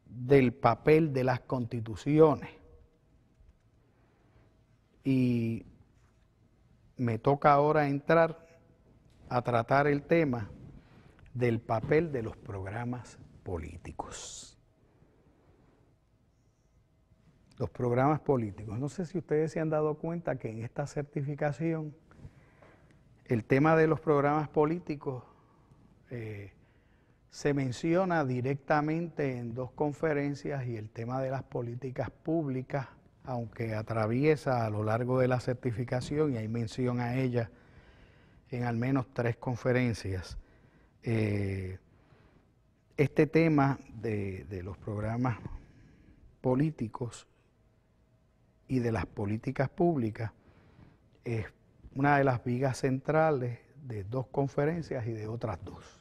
del papel de las constituciones. Y me toca ahora entrar a tratar el tema del papel de los programas políticos. Los programas políticos. No sé si ustedes se han dado cuenta que en esta certificación el tema de los programas políticos eh, se menciona directamente en dos conferencias y el tema de las políticas públicas, aunque atraviesa a lo largo de la certificación y hay mención a ella en al menos tres conferencias. Eh, este tema de los programas políticos y de las políticas públicas es una de las vigas centrales de dos conferencias y de otras dos.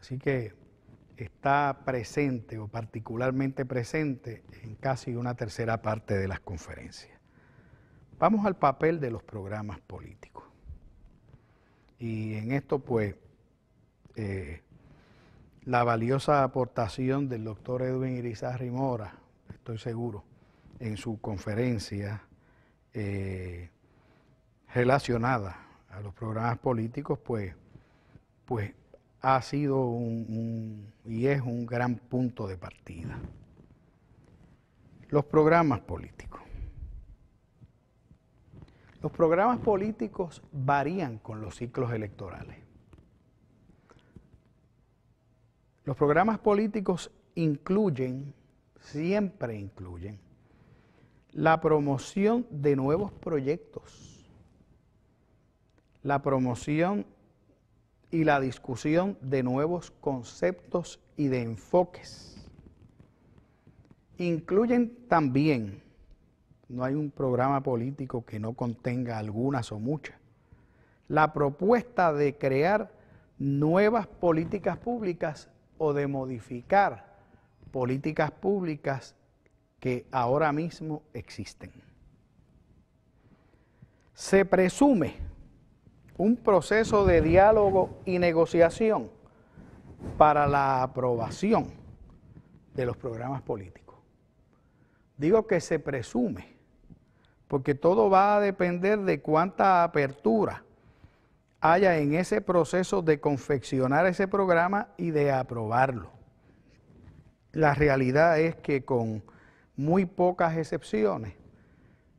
Así que está presente o particularmente presente en casi una tercera parte de las conferencias. Vamos al papel de los programas políticos. Y en esto pues eh, la valiosa aportación del doctor Edwin Irizarry Mora, estoy seguro, en su conferencia eh, relacionada a los programas políticos, pues, pues ha sido un, y es un gran punto de partida. Los programas políticos. Los programas políticos varían con los ciclos electorales. Los programas políticos incluyen, siempre incluyen, la promoción de nuevos proyectos, la promoción y la discusión de nuevos conceptos y de enfoques. Incluyen también, no hay un programa político que no contenga algunas o muchas, la propuesta de crear nuevas políticas públicas o de modificar políticas públicas que ahora mismo existen. Se presume un proceso de diálogo y negociación para la aprobación de los programas políticos. Digo que se presume, porque todo va a depender de cuánta apertura haya en ese proceso de confeccionar ese programa y de aprobarlo. La realidad es que con muy pocas excepciones,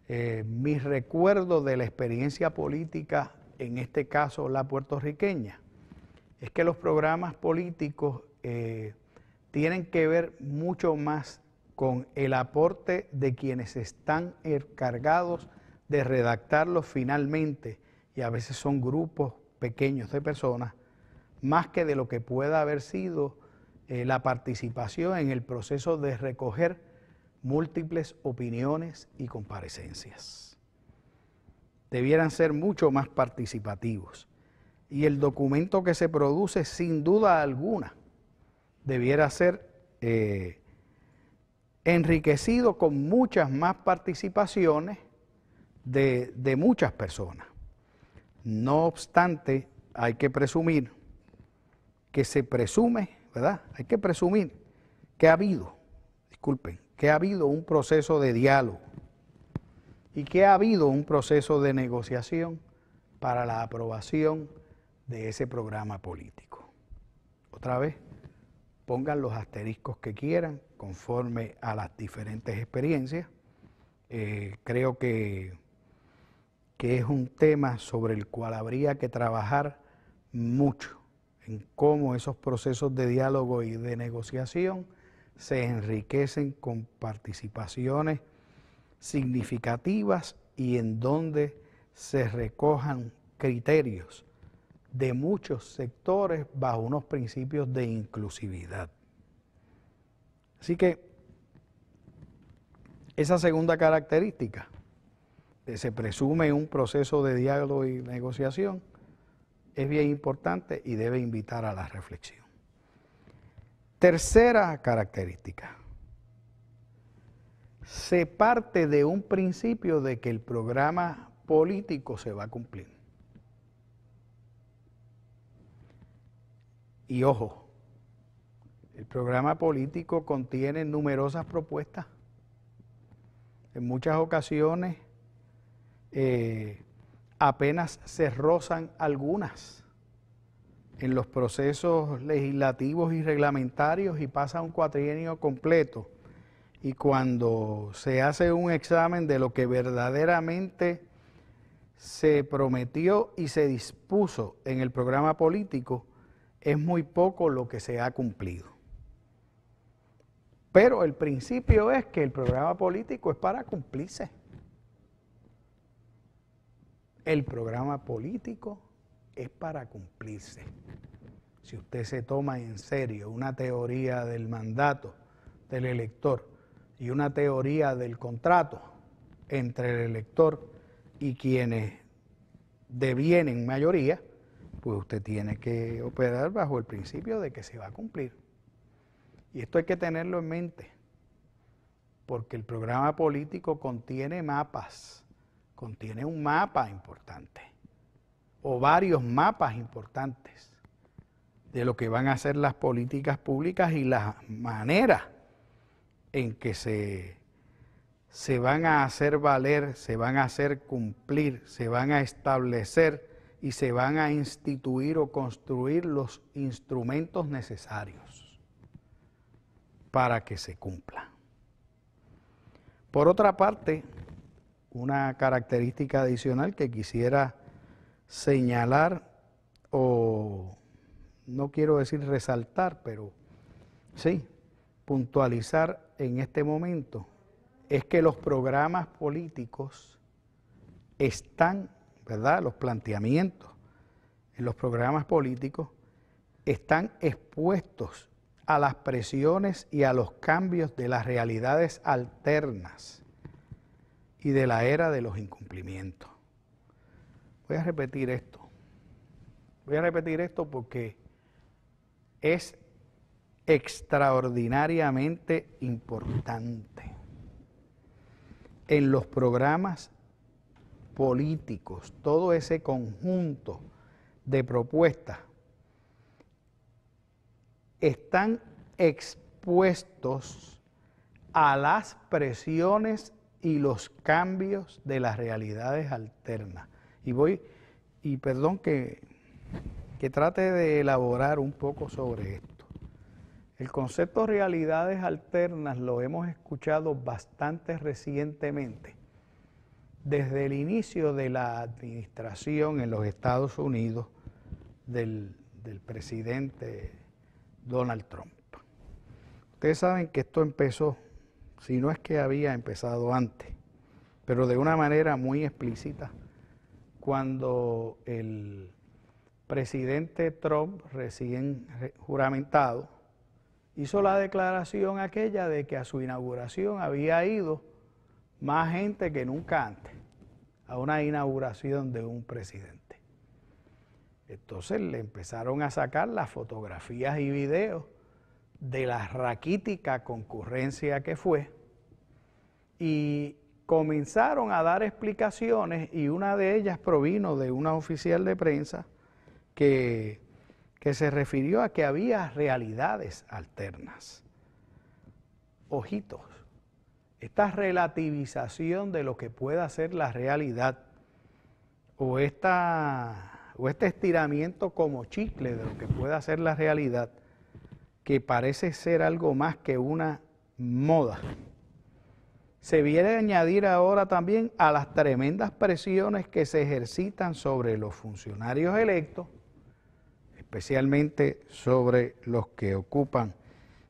eh, mis recuerdos de la experiencia política en este caso la puertorriqueña, es que los programas políticos eh, tienen que ver mucho más con el aporte de quienes están encargados de redactarlos finalmente, y a veces son grupos pequeños de personas, más que de lo que pueda haber sido eh, la participación en el proceso de recoger múltiples opiniones y comparecencias debieran ser mucho más participativos. Y el documento que se produce, sin duda alguna, debiera ser eh, enriquecido con muchas más participaciones de, de muchas personas. No obstante, hay que presumir que se presume, ¿verdad? Hay que presumir que ha habido, disculpen, que ha habido un proceso de diálogo y que ha habido un proceso de negociación para la aprobación de ese programa político. Otra vez, pongan los asteriscos que quieran conforme a las diferentes experiencias. Eh, creo que, que es un tema sobre el cual habría que trabajar mucho en cómo esos procesos de diálogo y de negociación se enriquecen con participaciones significativas y en donde se recojan criterios de muchos sectores bajo unos principios de inclusividad. Así que esa segunda característica, que se presume un proceso de diálogo y negociación, es bien importante y debe invitar a la reflexión. Tercera característica, se parte de un principio de que el programa político se va a cumplir. Y ojo, el programa político contiene numerosas propuestas. En muchas ocasiones eh, apenas se rozan algunas en los procesos legislativos y reglamentarios y pasa un cuatrienio completo y cuando se hace un examen de lo que verdaderamente se prometió y se dispuso en el programa político, es muy poco lo que se ha cumplido. Pero el principio es que el programa político es para cumplirse. El programa político es para cumplirse. Si usted se toma en serio una teoría del mandato del elector y una teoría del contrato entre el elector y quienes devienen mayoría, pues usted tiene que operar bajo el principio de que se va a cumplir. Y esto hay que tenerlo en mente, porque el programa político contiene mapas, contiene un mapa importante, o varios mapas importantes de lo que van a ser las políticas públicas y las maneras en que se, se van a hacer valer, se van a hacer cumplir, se van a establecer y se van a instituir o construir los instrumentos necesarios para que se cumpla. Por otra parte, una característica adicional que quisiera señalar o no quiero decir resaltar, pero sí, puntualizar en este momento es que los programas políticos están, ¿verdad? Los planteamientos en los programas políticos están expuestos a las presiones y a los cambios de las realidades alternas y de la era de los incumplimientos. Voy a repetir esto. Voy a repetir esto porque es extraordinariamente importante en los programas políticos, todo ese conjunto de propuestas están expuestos a las presiones y los cambios de las realidades alternas. Y voy, y perdón que, que trate de elaborar un poco sobre esto. El concepto realidades alternas lo hemos escuchado bastante recientemente. Desde el inicio de la administración en los Estados Unidos del, del presidente Donald Trump. Ustedes saben que esto empezó, si no es que había empezado antes, pero de una manera muy explícita, cuando el presidente Trump, recién juramentado, hizo la declaración aquella de que a su inauguración había ido más gente que nunca antes a una inauguración de un presidente. Entonces le empezaron a sacar las fotografías y videos de la raquítica concurrencia que fue y comenzaron a dar explicaciones y una de ellas provino de una oficial de prensa que que se refirió a que había realidades alternas. Ojitos, esta relativización de lo que pueda ser la realidad o, o este estiramiento como chicle de lo que pueda ser la realidad, que parece ser algo más que una moda. Se viene a añadir ahora también a las tremendas presiones que se ejercitan sobre los funcionarios electos especialmente sobre los que ocupan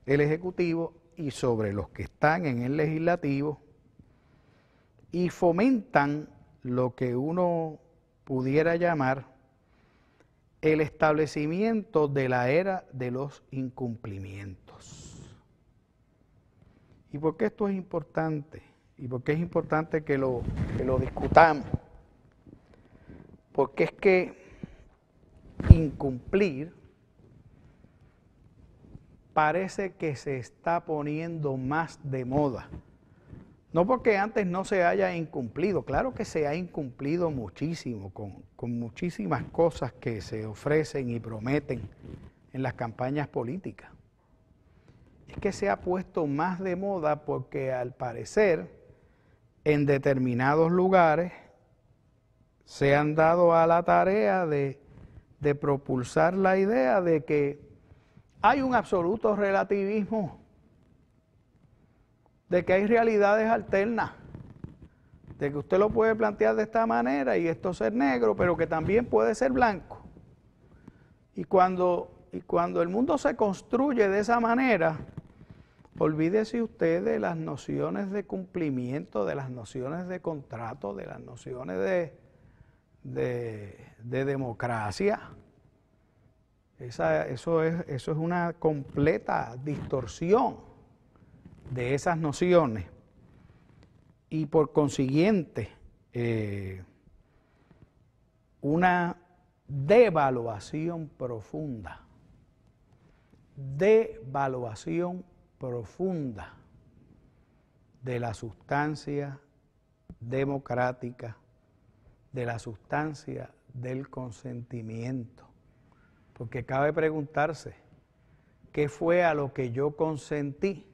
el Ejecutivo y sobre los que están en el Legislativo y fomentan lo que uno pudiera llamar el establecimiento de la era de los incumplimientos. ¿Y por qué esto es importante? ¿Y por qué es importante que lo, que lo discutamos? Porque es que incumplir, parece que se está poniendo más de moda. No porque antes no se haya incumplido, claro que se ha incumplido muchísimo con, con, muchísimas cosas que se ofrecen y prometen en las campañas políticas. Es que se ha puesto más de moda porque al parecer en determinados lugares se han dado a la tarea de de propulsar la idea de que hay un absoluto relativismo, de que hay realidades alternas, de que usted lo puede plantear de esta manera y esto ser negro, pero que también puede ser blanco. Y cuando, y cuando el mundo se construye de esa manera, olvídese usted de las nociones de cumplimiento, de las nociones de contrato, de las nociones de de democracia. eso, es, eso es una completa distorsión de esas nociones. Y por consiguiente, eh, una devaluación profunda. Devaluación profunda de la sustancia democrática, de la sustancia del consentimiento. Porque cabe preguntarse, ¿qué fue a lo que yo consentí?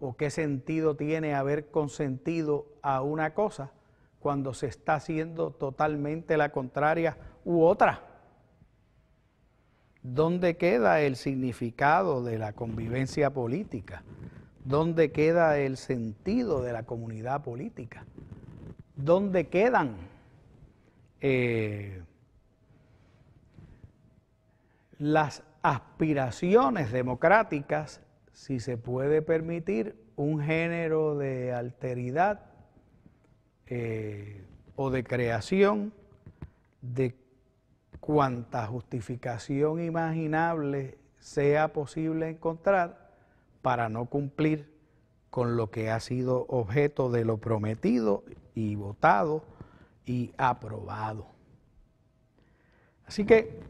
¿O qué sentido tiene haber consentido a una cosa cuando se está haciendo totalmente la contraria u otra? ¿Dónde queda el significado de la convivencia política? ¿Dónde queda el sentido de la comunidad política? ¿Dónde quedan eh, las aspiraciones democráticas, si se puede permitir, un género de alteridad eh, o de creación de cuanta justificación imaginable sea posible encontrar para no cumplir con lo que ha sido objeto de lo prometido y votado y aprobado. Así que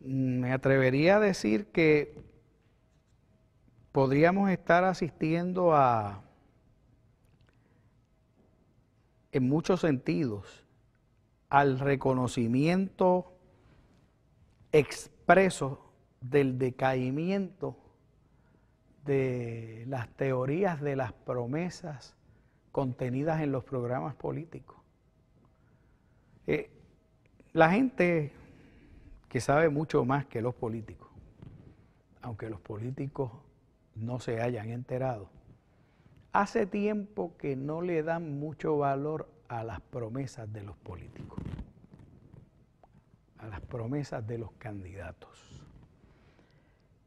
mm, me atrevería a decir que podríamos estar asistiendo a, en muchos sentidos, al reconocimiento expreso del decaimiento de las teorías de las promesas contenidas en los programas políticos. Eh, la gente que sabe mucho más que los políticos, aunque los políticos no se hayan enterado, hace tiempo que no le dan mucho valor a las promesas de los políticos, a las promesas de los candidatos.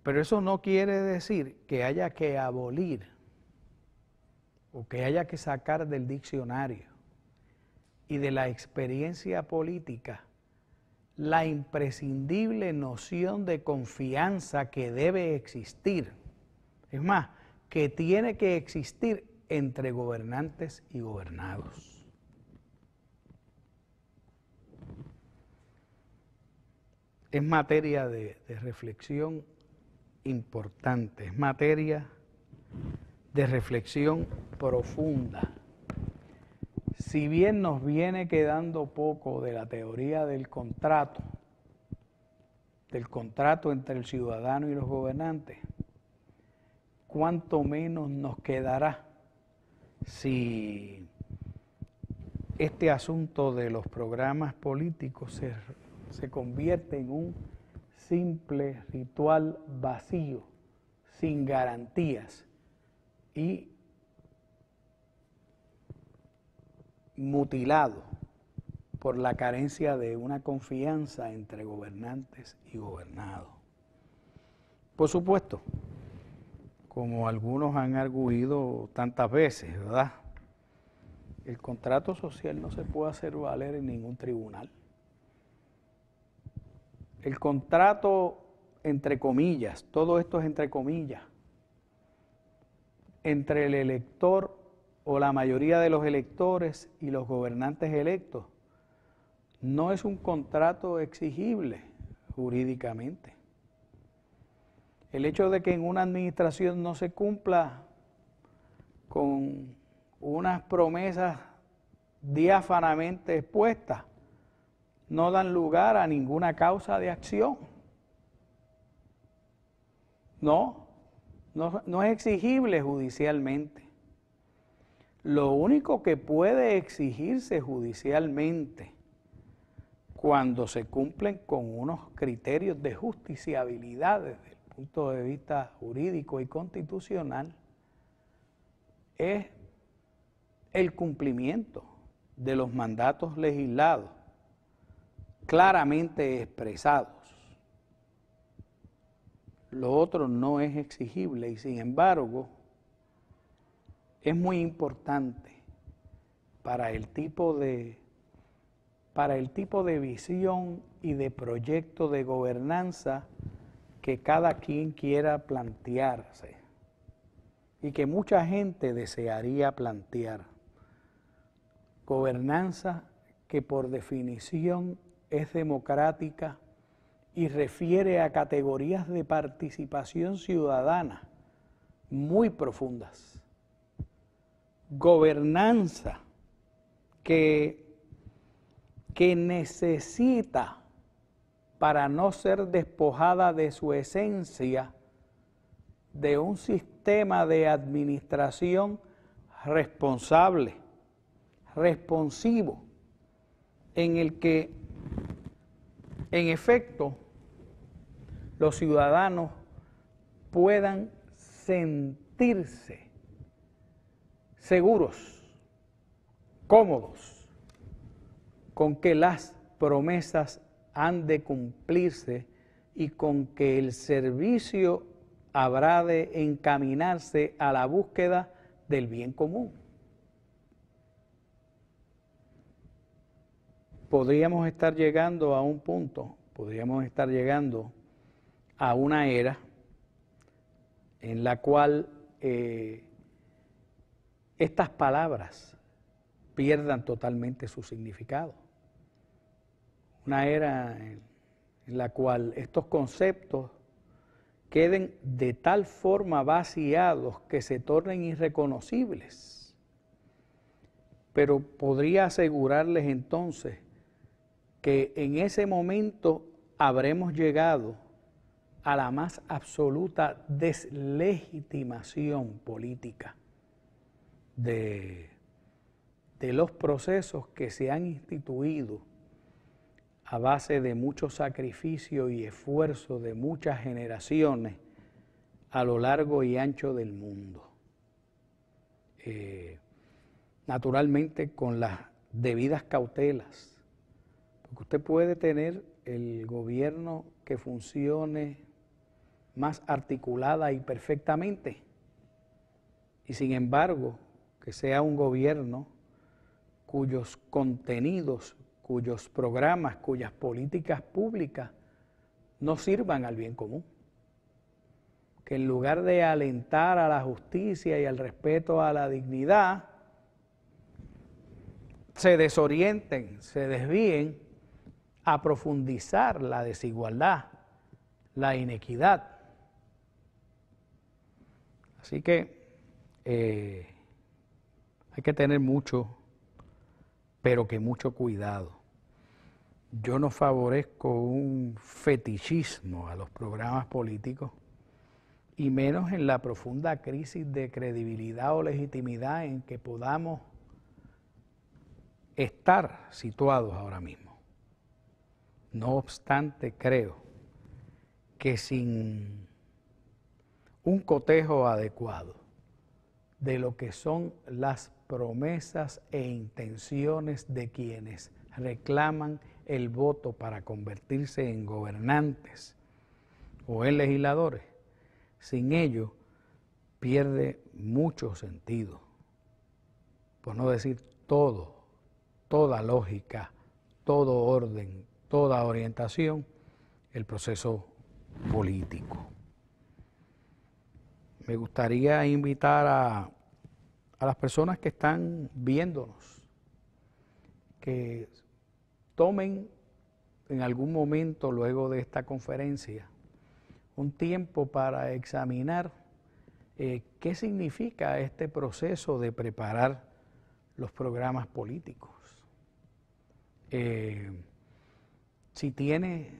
Pero eso no quiere decir que haya que abolir o que haya que sacar del diccionario y de la experiencia política la imprescindible noción de confianza que debe existir. Es más, que tiene que existir entre gobernantes y gobernados. Es materia de, reflexión importante, es materia de reflexión profunda si bien nos viene quedando poco de la teoría del contrato, del contrato entre el ciudadano y los gobernantes, cuánto menos nos quedará si este asunto de los programas políticos se, convierte en un simple ritual vacío, sin garantías y mutilado por la carencia de una confianza entre gobernantes y gobernados. Por supuesto, como algunos han arguido tantas veces, ¿verdad? El contrato social no se puede hacer valer en ningún tribunal. El contrato, entre comillas, todo esto es entre comillas, entre el elector o la mayoría de los electores y los gobernantes electos, no es un contrato exigible jurídicamente. El hecho de que en una administración no se cumpla con unas promesas diáfanamente expuestas no dan lugar a ninguna causa de acción. No, no, no es exigible judicialmente. Lo único que puede exigirse judicialmente cuando se cumplen con unos criterios de justiciabilidad desde el punto de vista jurídico y constitucional es el cumplimiento de los mandatos legislados claramente expresados. Lo otro no es exigible y sin embargo es muy importante para el tipo de para el tipo de visión y de proyecto de gobernanza que cada quien quiera plantearse y que mucha gente desearía plantear. Gobernanza que por definición es democrática y refiere a categorías de participación ciudadana muy profundas gobernanza que, que necesita para no ser despojada de su esencia de un sistema de administración responsable, responsivo, en el que, en efecto, los ciudadanos puedan sentirse seguros, cómodos, con que las promesas han de cumplirse y con que el servicio habrá de encaminarse a la búsqueda del bien común. Podríamos estar llegando a un punto, podríamos estar llegando a una era en la cual eh, estas palabras pierdan totalmente su significado. Una era en la cual estos conceptos queden de tal forma vaciados que se tornen irreconocibles. Pero podría asegurarles entonces que en ese momento habremos llegado a la más absoluta deslegitimación política de, los procesos que se han instituido a base de mucho sacrificio y esfuerzo de muchas generaciones a lo largo y ancho del mundo. Eh, naturalmente con las debidas cautelas, porque usted puede tener el gobierno que funcione más articulada y perfectamente, y sin embargo que sea un gobierno cuyos contenidos, cuyos programas, cuyas políticas públicas no sirvan al bien común. Que en lugar de alentar a la justicia y al respeto a la dignidad, se desorienten, se desvíen a profundizar la desigualdad, la inequidad. Así que eh, hay que tener mucho, pero que mucho cuidado. Yo no favorezco un fetichismo a los programas políticos y menos en la profunda crisis de credibilidad o legitimidad en que podamos estar situados ahora mismo. No obstante, creo que sin un cotejo adecuado de lo que son las promesas e intenciones de quienes reclaman el voto para convertirse en gobernantes o en legisladores. Sin ello, pierde mucho sentido, por no decir todo, toda lógica, todo orden, toda orientación, el proceso político. Me gustaría invitar a a las personas que están viéndonos, que tomen en algún momento luego de esta conferencia un tiempo para examinar eh, qué significa este proceso de preparar los programas políticos. Eh, si tiene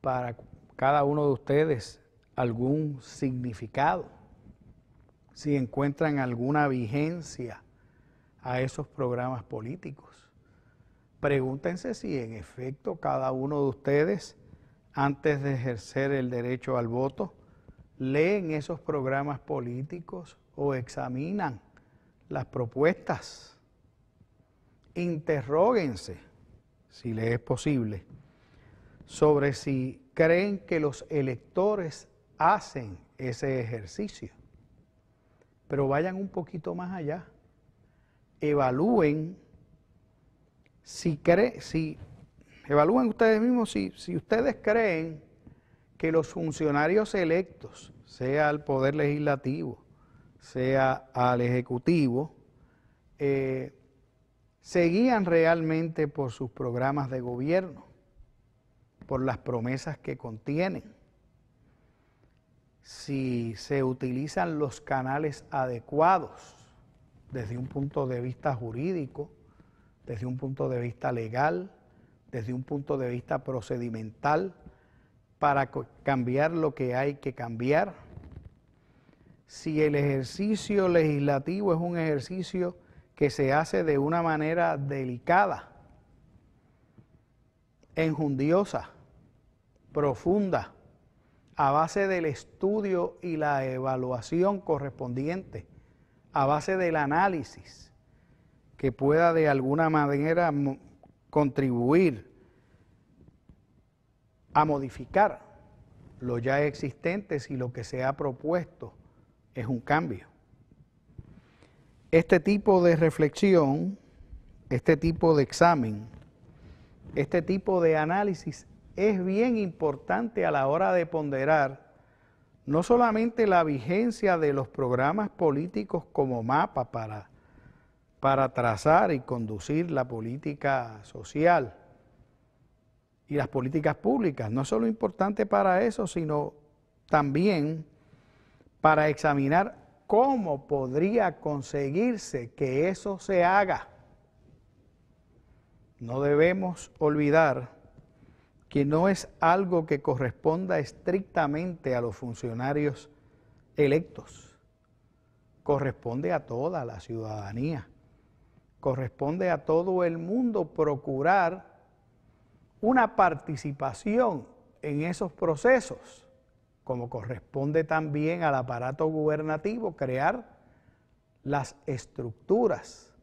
para cada uno de ustedes algún significado, si encuentran alguna vigencia a esos programas políticos. Pregúntense si en efecto cada uno de ustedes, antes de ejercer el derecho al voto, leen esos programas políticos o examinan las propuestas. Interróguense, si les es posible, sobre si creen que los electores hacen ese ejercicio pero vayan un poquito más allá. Evalúen si creen, si evalúen ustedes mismos si, si ustedes creen que los funcionarios electos, sea al Poder Legislativo, sea al Ejecutivo, eh, seguían realmente por sus programas de gobierno, por las promesas que contienen si se utilizan los canales adecuados desde un punto de vista jurídico, desde un punto de vista legal, desde un punto de vista procedimental, para cambiar lo que hay que cambiar. Si el ejercicio legislativo es un ejercicio que se hace de una manera delicada, enjundiosa, profunda, a base del estudio y la evaluación correspondiente, a base del análisis que pueda de alguna manera contribuir a modificar lo ya existente si lo que se ha propuesto es un cambio. Este tipo de reflexión, este tipo de examen, este tipo de análisis es bien importante a la hora de ponderar no solamente la vigencia de los programas políticos como mapa para, para trazar y conducir la política social y las políticas públicas, no solo importante para eso, sino también para examinar cómo podría conseguirse que eso se haga. No debemos olvidar que no es algo que corresponda estrictamente a los funcionarios electos, corresponde a toda la ciudadanía, corresponde a todo el mundo procurar una participación en esos procesos, como corresponde también al aparato gubernativo crear las estructuras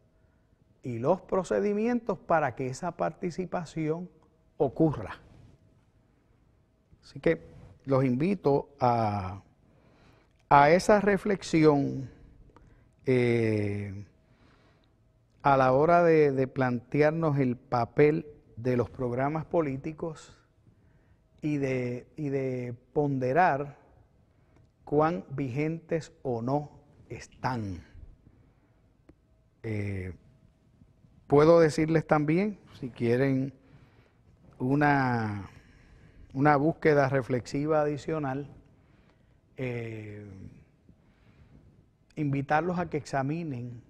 y los procedimientos para que esa participación ocurra. Así que los invito a, esa reflexión eh, a la hora de, plantearnos el papel de los programas políticos y de, de, ponderar cuán vigentes o no están. Eh, puedo decirles también, si quieren, una una búsqueda reflexiva adicional, eh, invitarlos a que examinen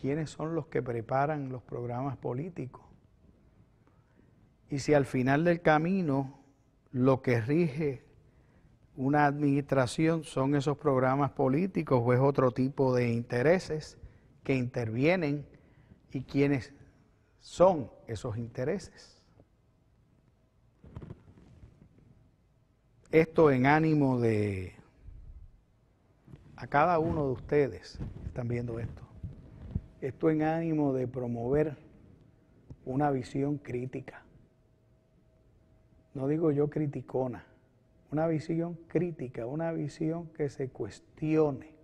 quiénes son los que preparan los programas políticos. Y si al final del camino lo que rige una administración son esos programas políticos o es otro tipo de intereses que intervienen y quiénes son esos intereses. esto en ánimo de a cada uno de ustedes, están viendo esto, esto en ánimo de promover una visión crítica. No digo yo criticona, una visión crítica, una visión que se cuestione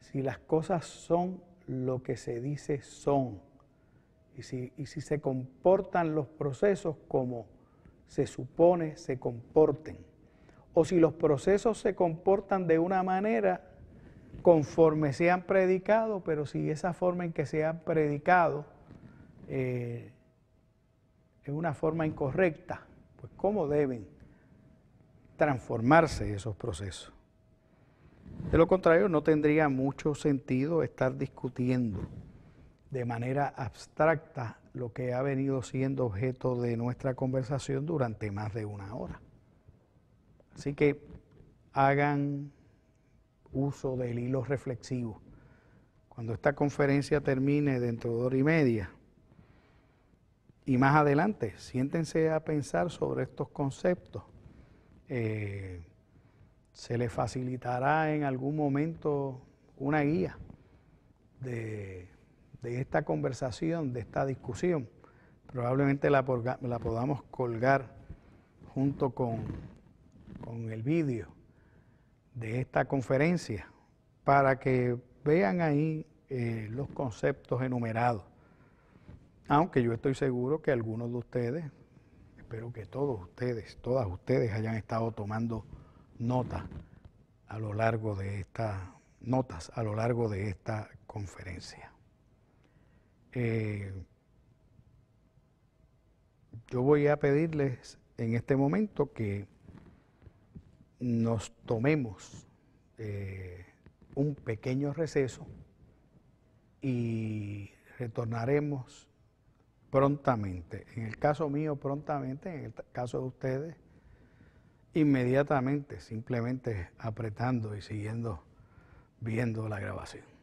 si las cosas son lo que se dice son y si se comportan los procesos como se supone se comporten o si los procesos se comportan de una manera conforme se han predicado, pero si esa forma en que se han predicado eh, es una forma incorrecta, pues cómo deben transformarse esos procesos. De lo contrario, no tendría mucho sentido estar discutiendo de manera abstracta lo que ha venido siendo objeto de nuestra conversación durante más de una hora. Así que hagan uso del hilo reflexivo. Cuando esta conferencia termine dentro de hora y media y más adelante, siéntense a pensar sobre estos conceptos. Eh, se les facilitará en algún momento una guía de, de esta conversación, de esta discusión. Probablemente la podamos colgar junto con con el vídeo de esta conferencia para que vean ahí eh, los conceptos enumerados. Aunque yo estoy seguro que algunos de ustedes, espero que todos ustedes, todas ustedes hayan estado tomando notas a lo largo de esta notas a lo largo de esta conferencia. Eh, yo voy a pedirles en este momento que nos tomemos eh, un pequeño receso y retornaremos prontamente. En el caso mío, prontamente, en el caso de ustedes, inmediatamente, simplemente apretando y siguiendo viendo la grabación.